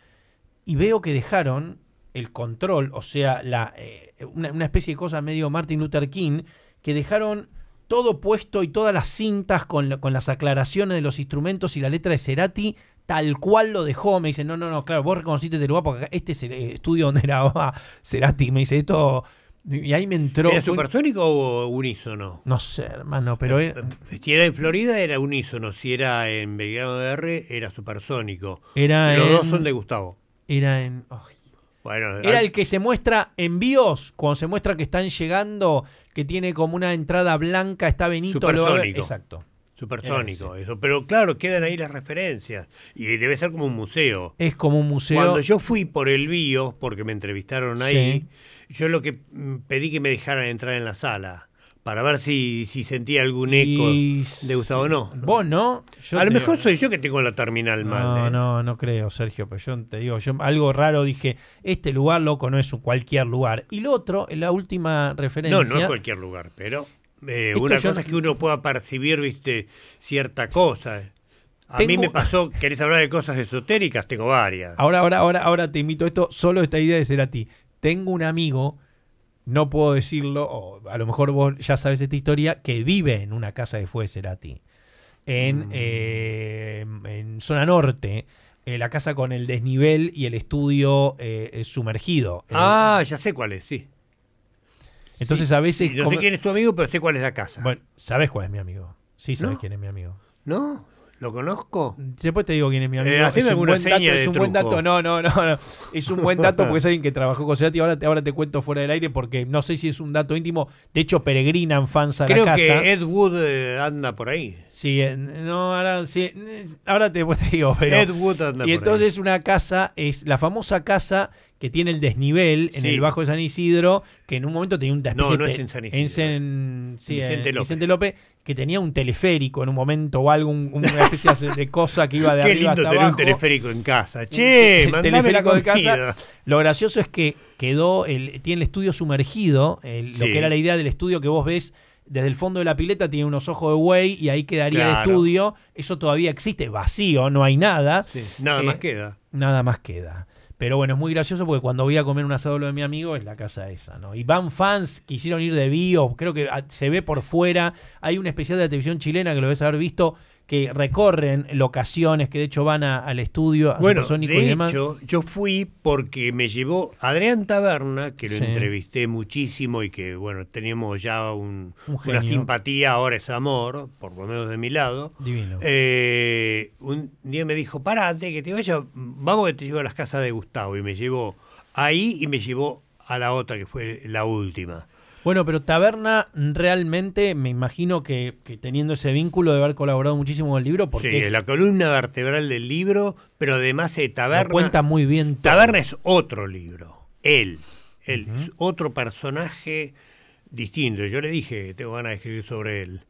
Y veo que dejaron el control, o sea, la, eh, una, especie de cosa medio Martin Luther King, que dejaron todo puesto y todas las cintas con, las aclaraciones de los instrumentos y la letra de Cerati tal cual lo dejó. Me dice, no, no, no, claro, vos reconociste el lugar porque este es el estudio donde era Cerati. Me dice, esto y ahí me entró. ¿Era supersónico o unísono? No sé, hermano, pero. Eh, eh, si era en Florida era unísono, si era en Belgrano de R era supersónico. Era Los dos son de Gustavo. Era en. Bueno, era el que se muestra en bios cuando se muestra que están llegando, que tiene como una entrada blanca, está Benito. Exacto. Supersónico, eso. Pero claro, quedan ahí las referencias. Y debe ser como un museo. Es como un museo. Cuando yo fui por el BIOS, porque me entrevistaron ahí. Yo lo que mm, pedí que me dejaran entrar en la sala para ver si, si sentía algún eco de gustado o no, Vos no. a lo mejor soy yo que tengo la terminal mal. No, ¿eh? No, no, creo, Sergio, pero yo te digo, yo algo raro dije, este lugar loco no es un cualquier lugar. Y lo otro, en la última referencia. No, no es cualquier lugar, pero eh, una cosa es que uno pueda percibir, viste, cierta cosa. A mí me pasó, ¿querés hablar de cosas esotéricas? Tengo varias. Ahora, ahora, ahora, ahora te invito esto, solo esta idea de ser a ti. Tengo un amigo, no puedo decirlo, a lo mejor vos ya sabes esta historia, que vive en una casa que fue de Cerati. En, mm. eh, en zona norte, eh, la casa con el desnivel y el estudio eh, sumergido. Ah, ya sé cuál es, sí. Entonces a veces... No sé quién es tu amigo, pero sé cuál es la casa. Bueno, sabes cuál es mi amigo. Sí, sabes quién es mi amigo. No, ¿Lo conozco? Después te digo quién es mi eh, amigo. es un, buen dato, es No, no, no, Es un buen dato porque es alguien que trabajó con Cerati. Ahora te, ahora te cuento fuera del aire porque no sé si es un dato íntimo. De hecho, Peregrina fans Creo la casa. Creo que Ed Wood eh, anda por ahí. Sí, eh, no, ahora, sí, ahora te, pues te digo. Pero, Ed Wood anda y entonces una casa, es la famosa casa que tiene el desnivel en el Bajo de San Isidro, que en un momento tenía un No, no es en San Isidro. En, Vicente, López. López. que tenía un teleférico en un momento o algo, una especie de cosa que iba de Qué lindo tener un teleférico en casa. Che, teleférico de casa. Lo gracioso es que quedó, tiene el estudio sumergido, lo que era la idea del estudio que vos ves desde el fondo de la pileta tiene unos ojos de güey y ahí quedaría el estudio. Eso todavía existe, vacío, no hay nada. nada eh, más queda. Nada más queda. Pero bueno, es muy gracioso porque cuando voy a comer un asado de mi amigo es la casa esa, ¿no? Y van fans, quisieron ir de bio, creo que ah, se ve por fuera. Hay un especial de la televisión chilena que lo debes haber visto que recorren locaciones, que de hecho van al estudio, a bueno, de Hecho, yo fui porque me llevó Adrián Taberna, que lo entrevisté muchísimo y que, bueno, teníamos ya un, una simpatía, ahora es amor, por lo menos de mi lado. Eh, un día me dijo, parate, que te vaya, vamos que te llevo a las casas de Gustavo. Y me llevó ahí y me llevó a la otra, que fue la última. Bueno, pero Taberna realmente me imagino que, teniendo ese vínculo de haber colaborado muchísimo con el libro, porque sí, es la columna vertebral del libro, pero además de Taberna. cuenta muy bien. Taberna es otro libro. Él, él es otro personaje distinto. Yo le dije, tengo ganas de escribir sobre él.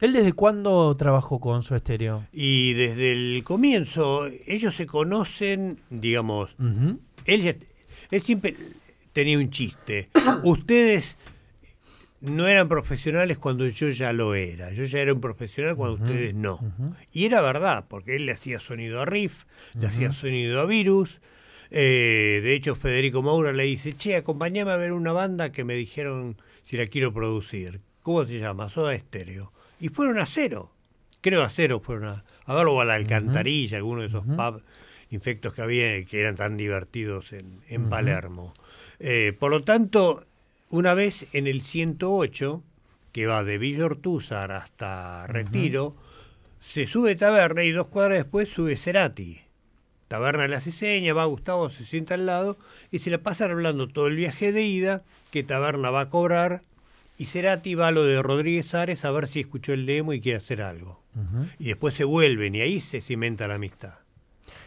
¿Él desde cuándo trabajó con su estéreo? Y desde el comienzo, ellos se conocen, digamos, él siempre tenía un chiste. Ustedes no eran profesionales cuando yo ya lo era. Yo ya era un profesional cuando ustedes no. Y era verdad, porque él le hacía sonido a Riff, le hacía sonido a Virus. Eh, de hecho, Federico Maura le dice, che, acompáñame a ver una banda que me dijeron si la quiero producir. ¿Cómo se llama? Soda Estéreo. Y fueron a cero. Creo a cero fueron a, a verlo a la alcantarilla, alguno de esos pubs infectos que había, que eran tan divertidos en, Palermo. Eh, por lo tanto, una vez en el 108, que va de Villa hasta Retiro, se sube Taberna y dos cuadras después sube Cerati. Taberna la hace va Gustavo, se sienta al lado y se la pasa hablando todo el viaje de ida que Taberna va a cobrar y Cerati va a lo de Rodríguez Ares a ver si escuchó el demo y quiere hacer algo. Y después se vuelven y ahí se cimenta la amistad.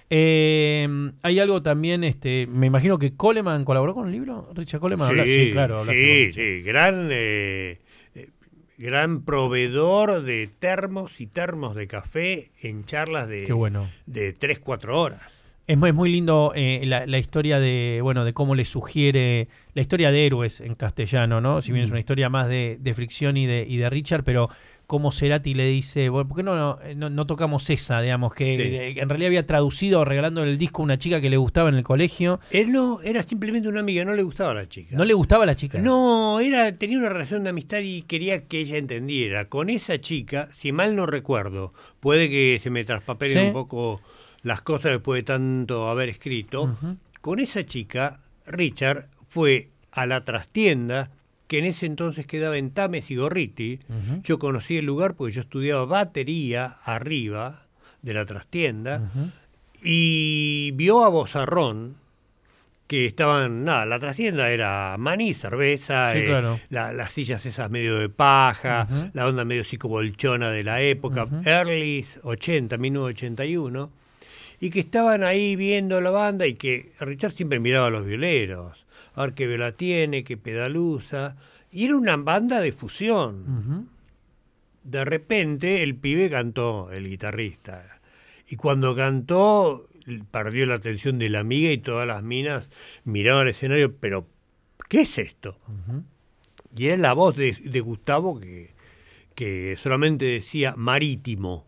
Eh, hay algo también, este, me imagino que Coleman colaboró con el libro, Richard Coleman. Sí, sí claro. Sí, sí, gran, eh, eh, gran proveedor de termos y termos de café en charlas de, bueno. de 3-4 horas. Es muy, muy lindo eh, la, historia de, bueno, de cómo le sugiere la historia de héroes en castellano, ¿no? Si bien es mm. una historia más de, de fricción y de, y de Richard, pero cómo Cerati le dice, bueno, ¿por qué no, no, tocamos esa? Digamos, que eh, en realidad había traducido o regalando el disco una chica que le gustaba en el colegio. Él no, era simplemente una amiga, no le gustaba a la chica. ¿No le gustaba la chica? No, era, tenía una relación de amistad y quería que ella entendiera. Con esa chica, si mal no recuerdo, puede que se me traspapelen un poco las cosas después de tanto haber escrito. Con esa chica, Richard fue a la trastienda que en ese entonces quedaba en Tames y Gorriti. Yo conocí el lugar porque yo estudiaba batería arriba de la trastienda y vio a Bozarrón que estaban, nada, la trastienda era maní, cerveza, eh, las sillas esas medio de paja, la onda medio psicobolchona de la época, early 80, 1981, y que estaban ahí viendo la banda y que Richard siempre miraba a los violeros la tiene, que Pedaluza, y era una banda de fusión. De repente el pibe cantó, el guitarrista, y cuando cantó perdió la atención de la amiga y todas las minas miraban al escenario, pero ¿qué es esto? Y era la voz de, Gustavo que, que solamente decía marítimo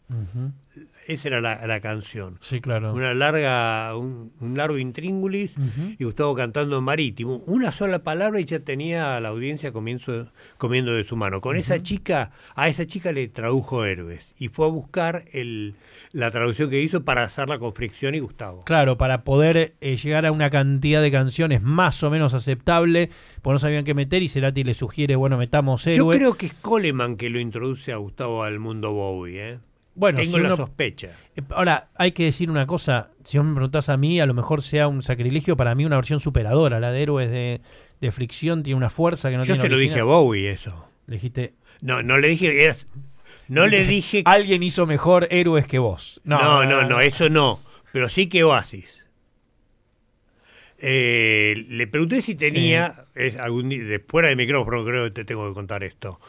esa era la, canción. Sí, claro. Una larga, un, largo intríngulis y Gustavo cantando marítimo. Una sola palabra y ya tenía a la audiencia comiendo de su mano. Con esa chica, a esa chica le tradujo Héroes y fue a buscar el, la traducción que hizo para hacerla con Fricción y Gustavo. Claro, para poder eh, llegar a una cantidad de canciones más o menos aceptable, pues no sabían qué meter y Serati le sugiere, bueno, metamos Héroes. Yo creo que es Coleman que lo introduce a Gustavo al mundo Bowie, ¿eh? Bueno, tengo la sospecha. Eh, ahora, hay que decir una cosa. Si vos me preguntás a mí, a lo mejor sea un sacrilegio. Para mí, una versión superadora. La de héroes de, fricción tiene una fuerza que no Yo tiene. Yo se lo dije a Bowie, eso. dijiste. No, no le dije. no le dije. Alguien hizo mejor héroes que vos. No, no, no, eso no. Pero sí que Oasis. Eh, le pregunté si tenía, Después es algún, de fuera micrófono creo que te tengo que contar esto,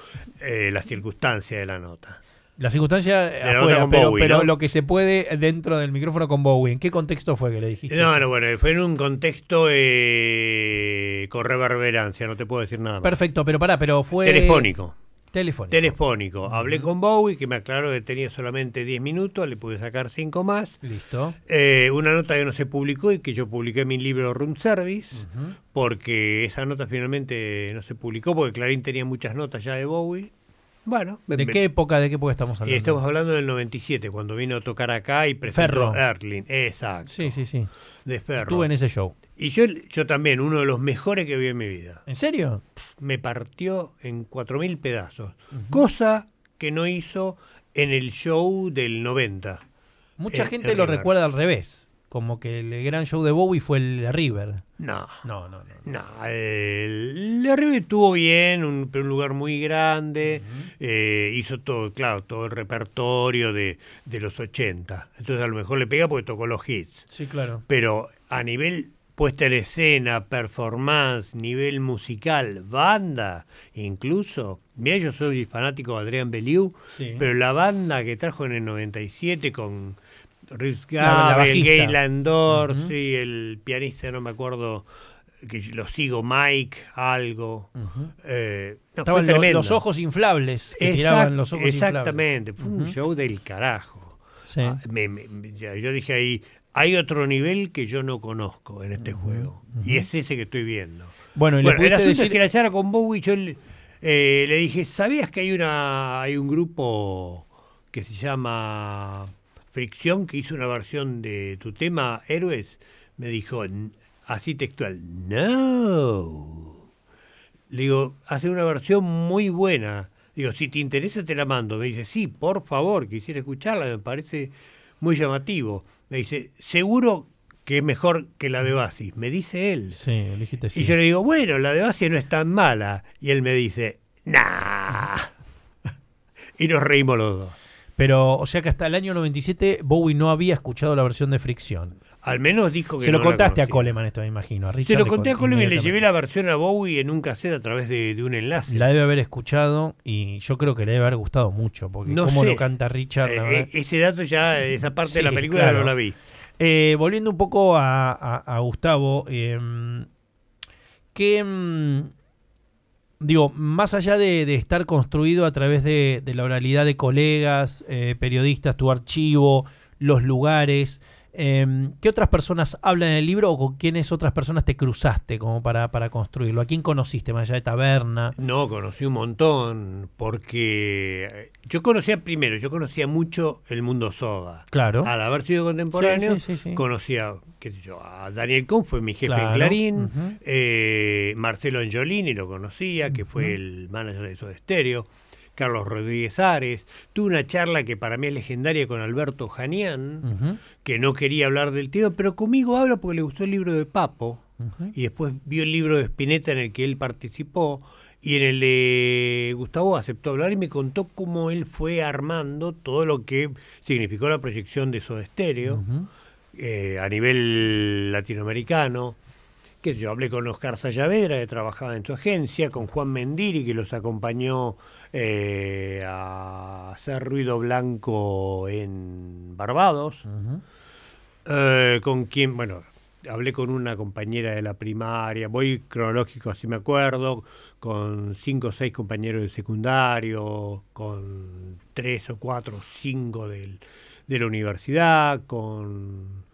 eh, las circunstancias de la nota. La circunstancia afuera, pero, Bowie, pero lo que se puede dentro del micrófono con Bowie. ¿En qué contexto fue que le dijiste? No, no, bueno, fue en un contexto eh, con reverberancia, no te puedo decir nada Perfecto, pero pará, pero fue. Telefónico. Telefónico. Telefónico. Hablé con Bowie, que me aclaró que tenía solamente 10 minutos, le pude sacar 5 más. Listo. Eh, una nota que no se publicó y que yo publiqué en mi libro Room Service, porque esa nota finalmente no se publicó, porque Clarín tenía muchas notas ya de Bowie. Bueno, ¿de qué época? ¿De qué época estamos hablando? Estamos hablando del 97, cuando vino a tocar acá y Ferro. Erling, exacto. Sí, sí, sí. Ferro. Estuve en ese show. Y yo, yo también, uno de los mejores que vi en mi vida. ¿En serio? Me partió en 4.000 pedazos. Cosa que no hizo en el show del 90. Mucha eh, gente lo recuerda al revés como que el gran show de Bowie fue el River. No. No, no, no. el, River estuvo bien, un, un lugar muy grande, eh, hizo todo, claro, todo el repertorio de, los 80. Entonces a lo mejor le pega porque tocó los hits. Sí, claro. Pero a nivel puesta en escena, performance, nivel musical, banda, incluso. Mira, yo soy fanático de Adrián Beliu, pero la banda que trajo en el 97 con Ritz Gabel, Landor Dorsey, el pianista, no me acuerdo, que lo sigo, Mike, algo. Eh, Estaba los ojos inflables, que tiraban los ojos Exactamente, fue un show del carajo. Ah, yo dije ahí, hay otro nivel que yo no conozco en este juego, y es ese que estoy viendo. Bueno, bueno, el asunto es que la charla con Bowie, yo le, eh, le dije, ¿sabías que hay, una, hay un grupo que se llama Fricción, que hizo una versión de tu tema, Héroes, me dijo así textual, no. Le digo, hace una versión muy buena. Digo, si te interesa te la mando. Me dice, sí, por favor, quisiera escucharla, me parece muy llamativo. Me dice, seguro que es mejor que la de Basis. Me dice él. Sí, Y yo le digo, bueno, la de Basis no es tan mala. Y él me dice, nah. y nos reímos los dos. Pero, o sea que hasta el año 97 Bowie no había escuchado la versión de Fricción. Al menos dijo que. Se lo contaste a Coleman esto, me imagino. Se lo conté a Coleman y le llevé la versión a Bowie en un cassette a través de, un enlace. La debe haber escuchado y yo creo que le debe haber gustado mucho, porque cómo lo canta Richard. Eh, eh, ese dato ya, esa parte de la película no la vi. Eh, volviendo un poco a, Gustavo, qué. que. Mm, digo, más allá de, estar construido a través de, la oralidad de colegas, eh, periodistas, tu archivo, los lugares, Em, ¿Qué otras personas hablan en el libro o con quiénes otras personas te cruzaste como para, construirlo? ¿A quién conociste más allá de Taberna? No, conocí un montón, porque eh, yo conocía primero, yo conocía mucho el mundo soga. Claro. Al haber sido contemporáneo, conocía, a Daniel Kuhn, fue mi jefe en Clarín, eh, Marcelo Angiolini lo conocía, que fue el manager de Soda Stereo. Carlos Rodríguez Ares. Tuve una charla que para mí es legendaria con Alberto Janián, que no quería hablar del tío, pero conmigo habla porque le gustó el libro de Papo. Y después vio el libro de Spinetta en el que él participó. Y en el de Gustavo aceptó hablar y me contó cómo él fue armando todo lo que significó la proyección de Soda eh, a nivel latinoamericano yo hablé con Oscar Sayavedra, que trabajaba en su agencia, con Juan Mendiri, que los acompañó eh, a hacer ruido blanco en Barbados, eh, con quien, bueno, hablé con una compañera de la primaria, voy cronológico si me acuerdo, con cinco o seis compañeros de secundario, con tres o cuatro o cinco de la universidad, con,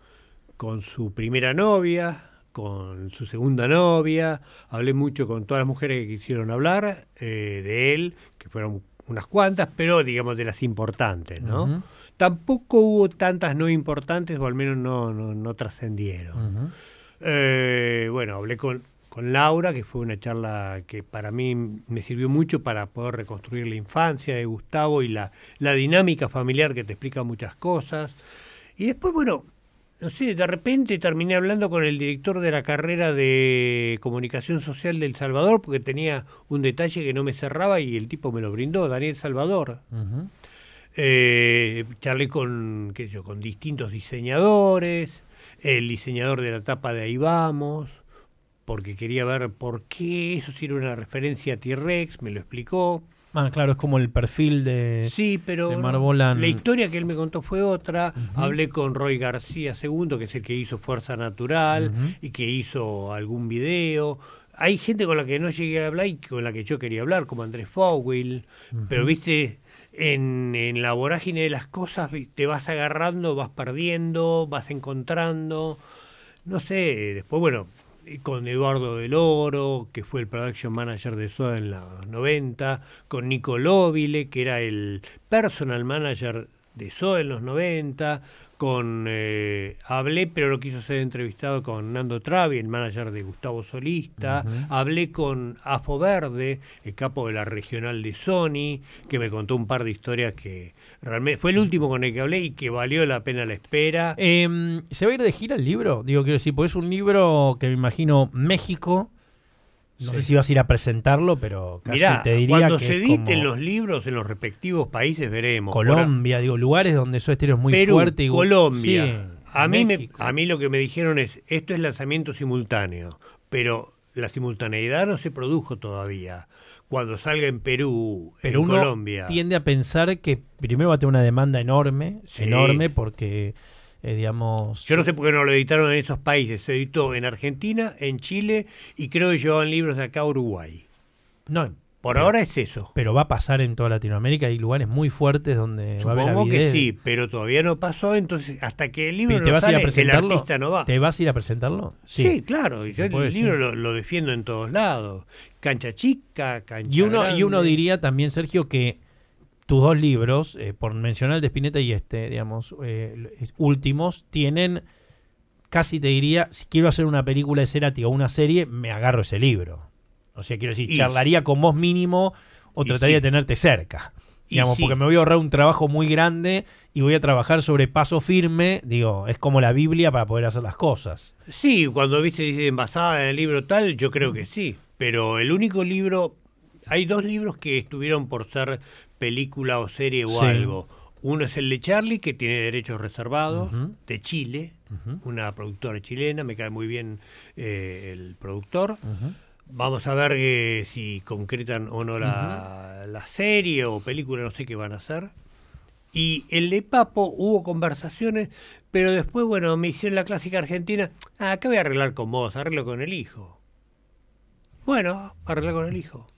con su primera novia, con su segunda novia, hablé mucho con todas las mujeres que quisieron hablar eh, de él, que fueron unas cuantas, pero digamos de las importantes, ¿no? Tampoco hubo tantas no importantes, o al menos no, no, trascendieron. Eh, bueno, hablé con, con Laura, que fue una charla que para mí me sirvió mucho para poder reconstruir la infancia de Gustavo y la, la dinámica familiar que te explica muchas cosas. Y después, bueno, de repente terminé hablando con el director de la carrera de comunicación social del Salvador, porque tenía un detalle que no me cerraba y el tipo me lo brindó, Daniel Salvador. Eh, charlé con, qué yo, con distintos diseñadores, el diseñador de la tapa de Ahí Vamos, porque quería ver por qué eso sirve una referencia a T-Rex, me lo explicó. Ah, claro, es como el perfil de, sí, pero La historia que él me contó fue otra. Hablé con Roy García II, que es el que hizo Fuerza Natural y que hizo algún video. Hay gente con la que no llegué a hablar y con la que yo quería hablar, como Andrés Fowil, pero viste, en, en, la vorágine de las cosas te vas agarrando, vas perdiendo, vas encontrando. No sé, después, bueno, eh, con Eduardo del Oro, que fue el production manager de Soda en los 90, con Nico Vile que era el personal manager de Soda en los 90, con eh, hablé, pero lo quiso ser entrevistado con Nando Travi, el manager de Gustavo Solista, hablé con Afo Verde, el capo de la regional de Sony, que me contó un par de historias que Realmente fue el último con el que hablé y que valió la pena la espera. Em, ¿Se va a ir de gira el libro? Digo, quiero decir, pues es un libro que me imagino México. No sé si vas a ir a presentarlo, pero casi te diría cuando se editen los libros en los respectivos países veremos. Colombia, digo, lugares donde su estilo es muy fuerte. Y... Colombia. a, mí a mí lo que me dijeron es, esto es lanzamiento simultáneo, pero la simultaneidad no se produjo todavía cuando salga en Perú, en Colombia. Tiende a pensar que primero va a tener una demanda enorme, enorme, porque eh, digamos. Yo no sé por qué no lo editaron en esos países. Se editó en Argentina, en Chile y creo que llevaban libros de acá a Uruguay. No, por ahora es eso. Pero va a pasar en toda Latinoamérica. Hay lugares muy fuertes donde Supongo va a haber que sí, pero todavía no pasó. Entonces, hasta que el libro te vas a ir a presentarlo? el ¿Te vas a ir a presentarlo? Sí, claro. Yo el libro lo, defiendo en todos lados. Cancha chica, cancha y uno Y uno diría también, Sergio, que tus dos libros, eh, por mencionar el de Spinetta y este, digamos, eh, últimos, tienen casi te diría, si quiero hacer una película de Cerati o una serie, me agarro ese libro. O sea, quiero decir, charlaría con vos mínimo o trataría de tenerte cerca. Digamos, porque me voy a ahorrar un trabajo muy grande y voy a trabajar sobre paso firme. Digo, es como la Biblia para poder hacer las cosas. Sí, cuando viste, dicen basada en el libro tal, yo creo que sí. Pero el único libro. Hay dos libros que estuvieron por ser película o serie o algo. Uno es el de Charlie, que tiene derechos reservados, de Chile, una productora chilena, me cae muy bien eh, el productor. Vamos a ver si concretan o no la, serie o película, no sé qué van a hacer. Y el de Papo hubo conversaciones, pero después, bueno, me hicieron la clásica argentina. Ah, ¿qué voy a arreglar con vos, arreglo con el hijo. Bueno, arreglo con el hijo.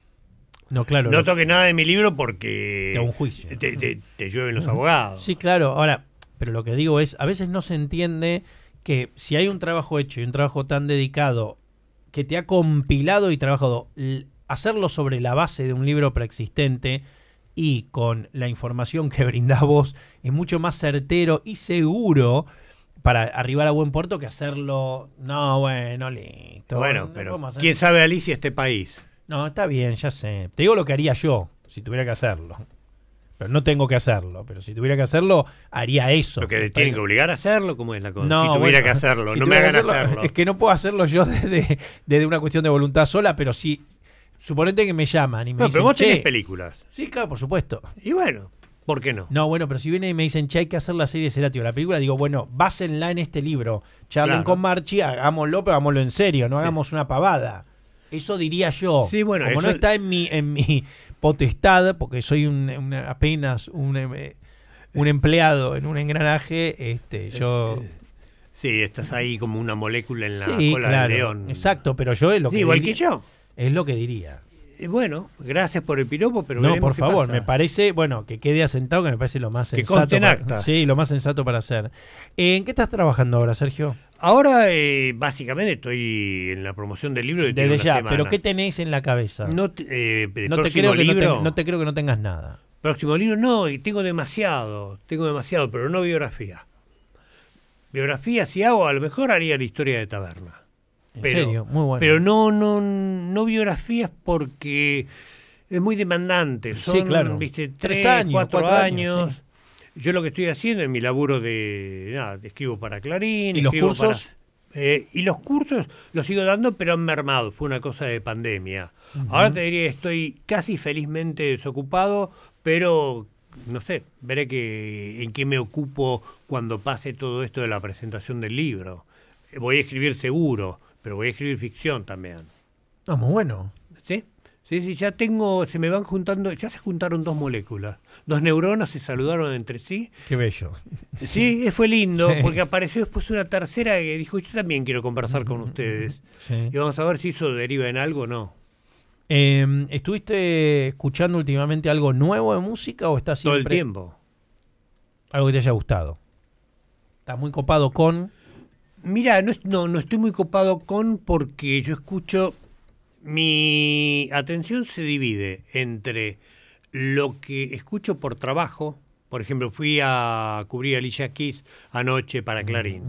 No, claro. No toque nada de mi libro porque. Te un juicio. te, llueven los abogados. Sí, claro. Ahora, pero lo que digo es: a veces no se entiende que si hay un trabajo hecho y un trabajo tan dedicado que te ha compilado y trabajado. Hacerlo sobre la base de un libro preexistente y con la información que brindás vos es mucho más certero y seguro para arribar a buen puerto que hacerlo. No, bueno, listo. Bueno, pero ¿quién sabe Alicia este país? No, está bien, ya sé. Te digo lo que haría yo si tuviera que hacerlo. Pero no tengo que hacerlo. Pero si tuviera que hacerlo, haría eso. Lo que tienen que obligar a hacerlo, ¿cómo es la cosa? No, si tuviera que hacerlo, no me hagan hacerlo, Es que no puedo hacerlo yo desde, una cuestión de voluntad sola, pero sí. Si, suponete que me llaman y me no, dicen. Pero vos tenés películas. Sí, claro, por supuesto. Y bueno. ¿Por qué no? No, bueno, pero si vienen y me dicen, che, hay que hacer la serie de tío o la película, digo, bueno, básenla en este libro. Charlen con Marchi, hagámoslo, pero hagámoslo en serio, no hagamos una pavada. Eso diría yo. Sí, bueno, Como no está en mi, en mi, potestad, porque soy apenas em, eh, un, empleado en un engranaje, este, yo... Eh, sí, estás ahí como una molécula en la cola del león. Exacto, pero yo es lo que... igual que yo. Es lo que diría. Eh, bueno, gracias por el piropo, pero no, por favor, me parece, bueno, que quede asentado que me parece lo más que sensato. Para, sí, lo más sensato para hacer. ¿En qué estás trabajando ahora, Sergio? Ahora eh, básicamente estoy en la promoción del libro. De Desde ya, pero ¿qué tenés en la cabeza? No, te, eh, creo que no, no te creo que no tengas nada. Próximo libro, no, y tengo demasiado, tengo demasiado, pero no biografía. Biografía si hago, a lo mejor haría la historia de taberna pero, Pero no, no, no biografías porque es muy demandante. Son, viste, tres, años, cuatro, años. Yo lo que estoy haciendo en mi laburo de, nada, escribo para Clarín. ¿Y los cursos? Eh, y los cursos los sigo dando, pero han mermado. Fue una cosa de pandemia. Ahora te diría, estoy casi felizmente desocupado, pero no sé, veré que, en qué me ocupo cuando pase todo esto de la presentación del libro. Voy a escribir seguro, pero voy a escribir ficción también. Ah, muy bueno. Sí, sí, sí, ya tengo, se me van juntando, ya se juntaron dos moléculas. Dos neuronas se saludaron entre sí. Qué bello. Sí, eh, fue lindo, porque apareció después una tercera que dijo, yo también quiero conversar con ustedes. Y vamos a ver si eso deriva en algo o no. Em, ¿Estuviste escuchando últimamente algo nuevo de música o estás siempre... Todo el tiempo. Algo que te haya gustado. ¿Estás muy copado con...? Mira, no, no, no estoy muy copado con porque yo escucho, mi atención se divide entre lo que escucho por trabajo, por ejemplo, fui a cubrir a Alicia Keys anoche para Clarín.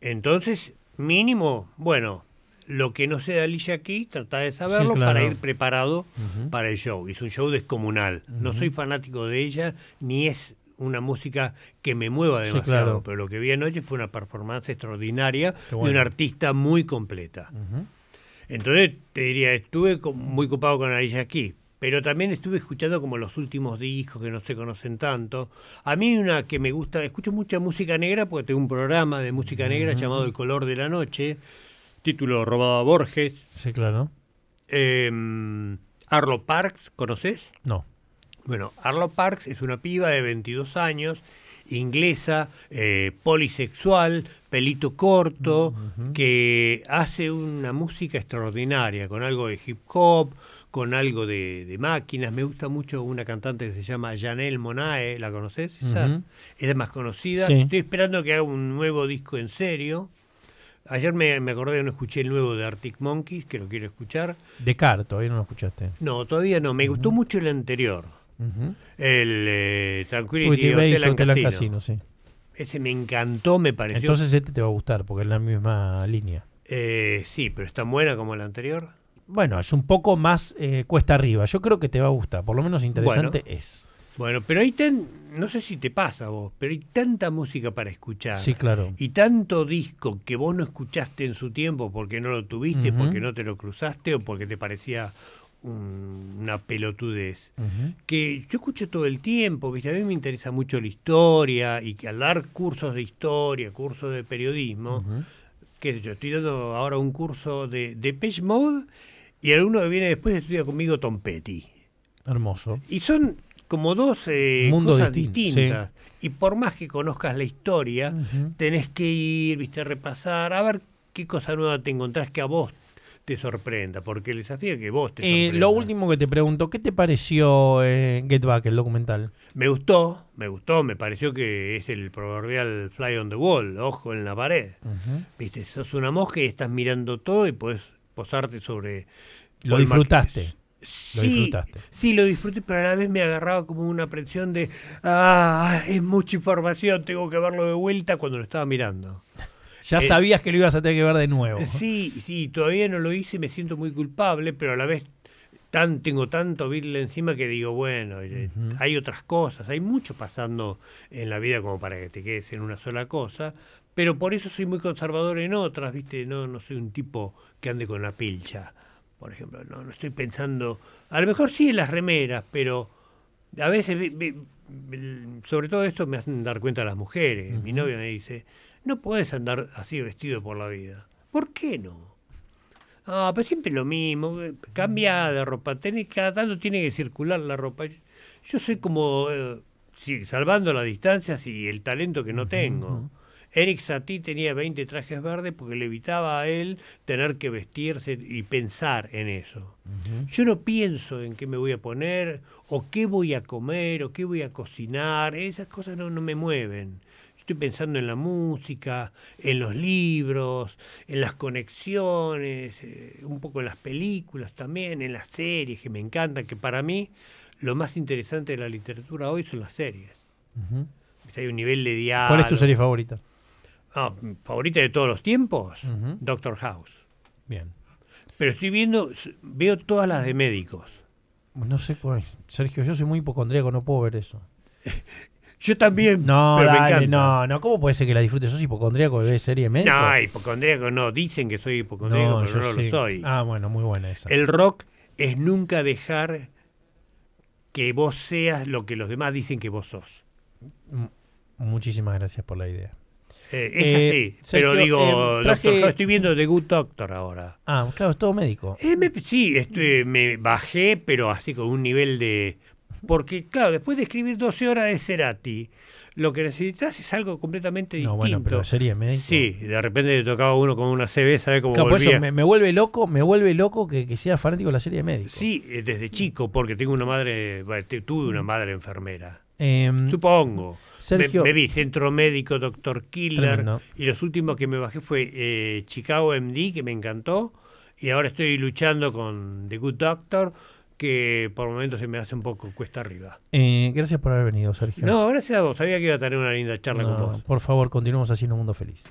Entonces, mínimo, bueno, lo que no sé de Alicia Keys, trata de saberlo para ir preparado para el show. Es un show descomunal. No soy fanático de ella, ni es una música que me mueva demasiado. Pero lo que vi anoche fue una performance extraordinaria y de una artista muy completa. Entonces, te diría, estuve muy ocupado con Alicia aquí pero también estuve escuchando como los últimos discos que no se conocen tanto. A mí una que me gusta, escucho mucha música negra porque tengo un programa de música negra llamado El color de la noche, título robado a Borges. Sí, claro. Em, Arlo Parks, ¿conoces? No. Bueno, Arlo Parks es una piba de 22 años, inglesa, eh, polisexual, pelito corto, que hace una música extraordinaria, con algo de hip hop, con algo de, máquinas. Me gusta mucho una cantante que se llama Janelle Monae, ¿la conoces? Es más conocida. Estoy esperando que haga un nuevo disco en serio. Ayer me, acordé que no escuché el nuevo de Arctic Monkeys, que lo quiero escuchar. De Car, todavía no lo escuchaste. No, todavía no. Me gustó mucho el anterior. El eh, Tranquility Hotel, and Casino. Ese me encantó, me pareció. Entonces este te va a gustar porque es la misma línea. Eh, sí, pero está buena como la anterior. Bueno, es un poco más eh, cuesta arriba. Yo creo que te va a gustar, por lo menos interesante es. Bueno, pero hay tan, no sé si te pasa vos, pero hay tanta música para escuchar. Sí, claro. Y tanto disco que vos no escuchaste en su tiempo porque no lo tuviste, porque no te lo cruzaste o porque te parecía una pelotudez que yo escucho todo el tiempo, ¿viste? a mí me interesa mucho la historia y que al dar cursos de historia, cursos de periodismo, que yo estoy dando ahora un curso de, de Page Mode y alguno que viene después estudia conmigo Tom Petty. Hermoso. Y son como dos eh, cosas distintas. Y por más que conozcas la historia, tenés que ir, viste, repasar, a ver qué cosa nueva te encontrás que a vos te sorprenda, porque el desafío que vos te eh, lo último que te pregunto, ¿qué te pareció eh, Get Back, el documental? Me gustó, me gustó, me pareció que es el proverbial fly on the wall, ojo en la pared. Viste, sos una mosca y estás mirando todo y puedes posarte sobre... Lo disfrutaste. lo disfrutaste. Sí, lo disfruté, pero a la vez me agarraba como una presión de, ah, es mucha información, tengo que verlo de vuelta cuando lo estaba mirando. Ya eh, sabías que lo ibas a tener que ver de nuevo. Sí, sí, todavía no lo hice y me siento muy culpable, pero a la vez tan, tengo tanto virle encima que digo, bueno, eh, hay otras cosas, hay mucho pasando en la vida como para que te quedes en una sola cosa, pero por eso soy muy conservador en otras, ¿viste? No, no soy un tipo que ande con la pilcha, por ejemplo, no, no estoy pensando, a lo mejor sí en las remeras, pero a veces, sobre todo esto me hacen dar cuenta las mujeres, mi novia me dice, no puedes andar así vestido por la vida. ¿Por qué no? Ah, pues siempre lo mismo, eh, cambia de ropa, tenés, cada tanto tiene que circular la ropa. Yo soy como, eh, salvando las distancias y el talento que no tengo. Eric Satie tenía 20 trajes verdes porque le evitaba a él tener que vestirse y pensar en eso. Yo no pienso en qué me voy a poner o qué voy a comer o qué voy a cocinar. Esas cosas no me mueven. Estoy pensando en la música, en los libros, en las conexiones, eh, un poco en las películas también, en las series que me encantan, que para mí lo más interesante de la literatura hoy son las series. Hay un nivel de diálogo. ¿Cuál es tu serie favorita? favorita de todos los tiempos, Doctor House. Bien. Pero estoy viendo, veo todas las de médicos. No sé Sergio, yo soy muy hipocondríaco, no puedo ver eso. Yo también. No, me no, no. ¿Cómo puede ser que la disfrutes? ¿Sos hipocondríaco de serie No, hipocondríaco no. Dicen que soy hipocondríaco, pero no lo soy. Ah, bueno, muy buena esa. El rock es nunca dejar que vos seas lo que los demás dicen que vos sos. Muchísimas gracias por la idea. Eh, es eh, pero digo, eh, estoy viendo de Good Doctor ahora. Ah, claro, es todo médico. Eh, sí, estoy, me bajé, pero así con un nivel de, porque, claro, después de escribir 12 horas de Cerati, lo que necesitas es algo completamente distinto. No, bueno, pero sería médico. Sí, de repente te tocaba uno con una CB, ¿sabes cómo volvía? me, vuelve loco, me vuelve loco que, que sea fanático de la serie de médicos Sí, eh, desde chico, porque tengo una madre, tuve una madre enfermera. Em, Supongo. me, vi Centro Médico, Doctor Killer. Y los últimos que me bajé fue eh, Chicago MD, que me encantó. Y ahora estoy luchando con The Good Doctor que por momentos se me hace un poco cuesta arriba. Eh, gracias por haber venido, Sergio. No, gracias a vos. Sabía que iba a tener una linda charla con vos. Por favor, continuemos haciendo un mundo feliz.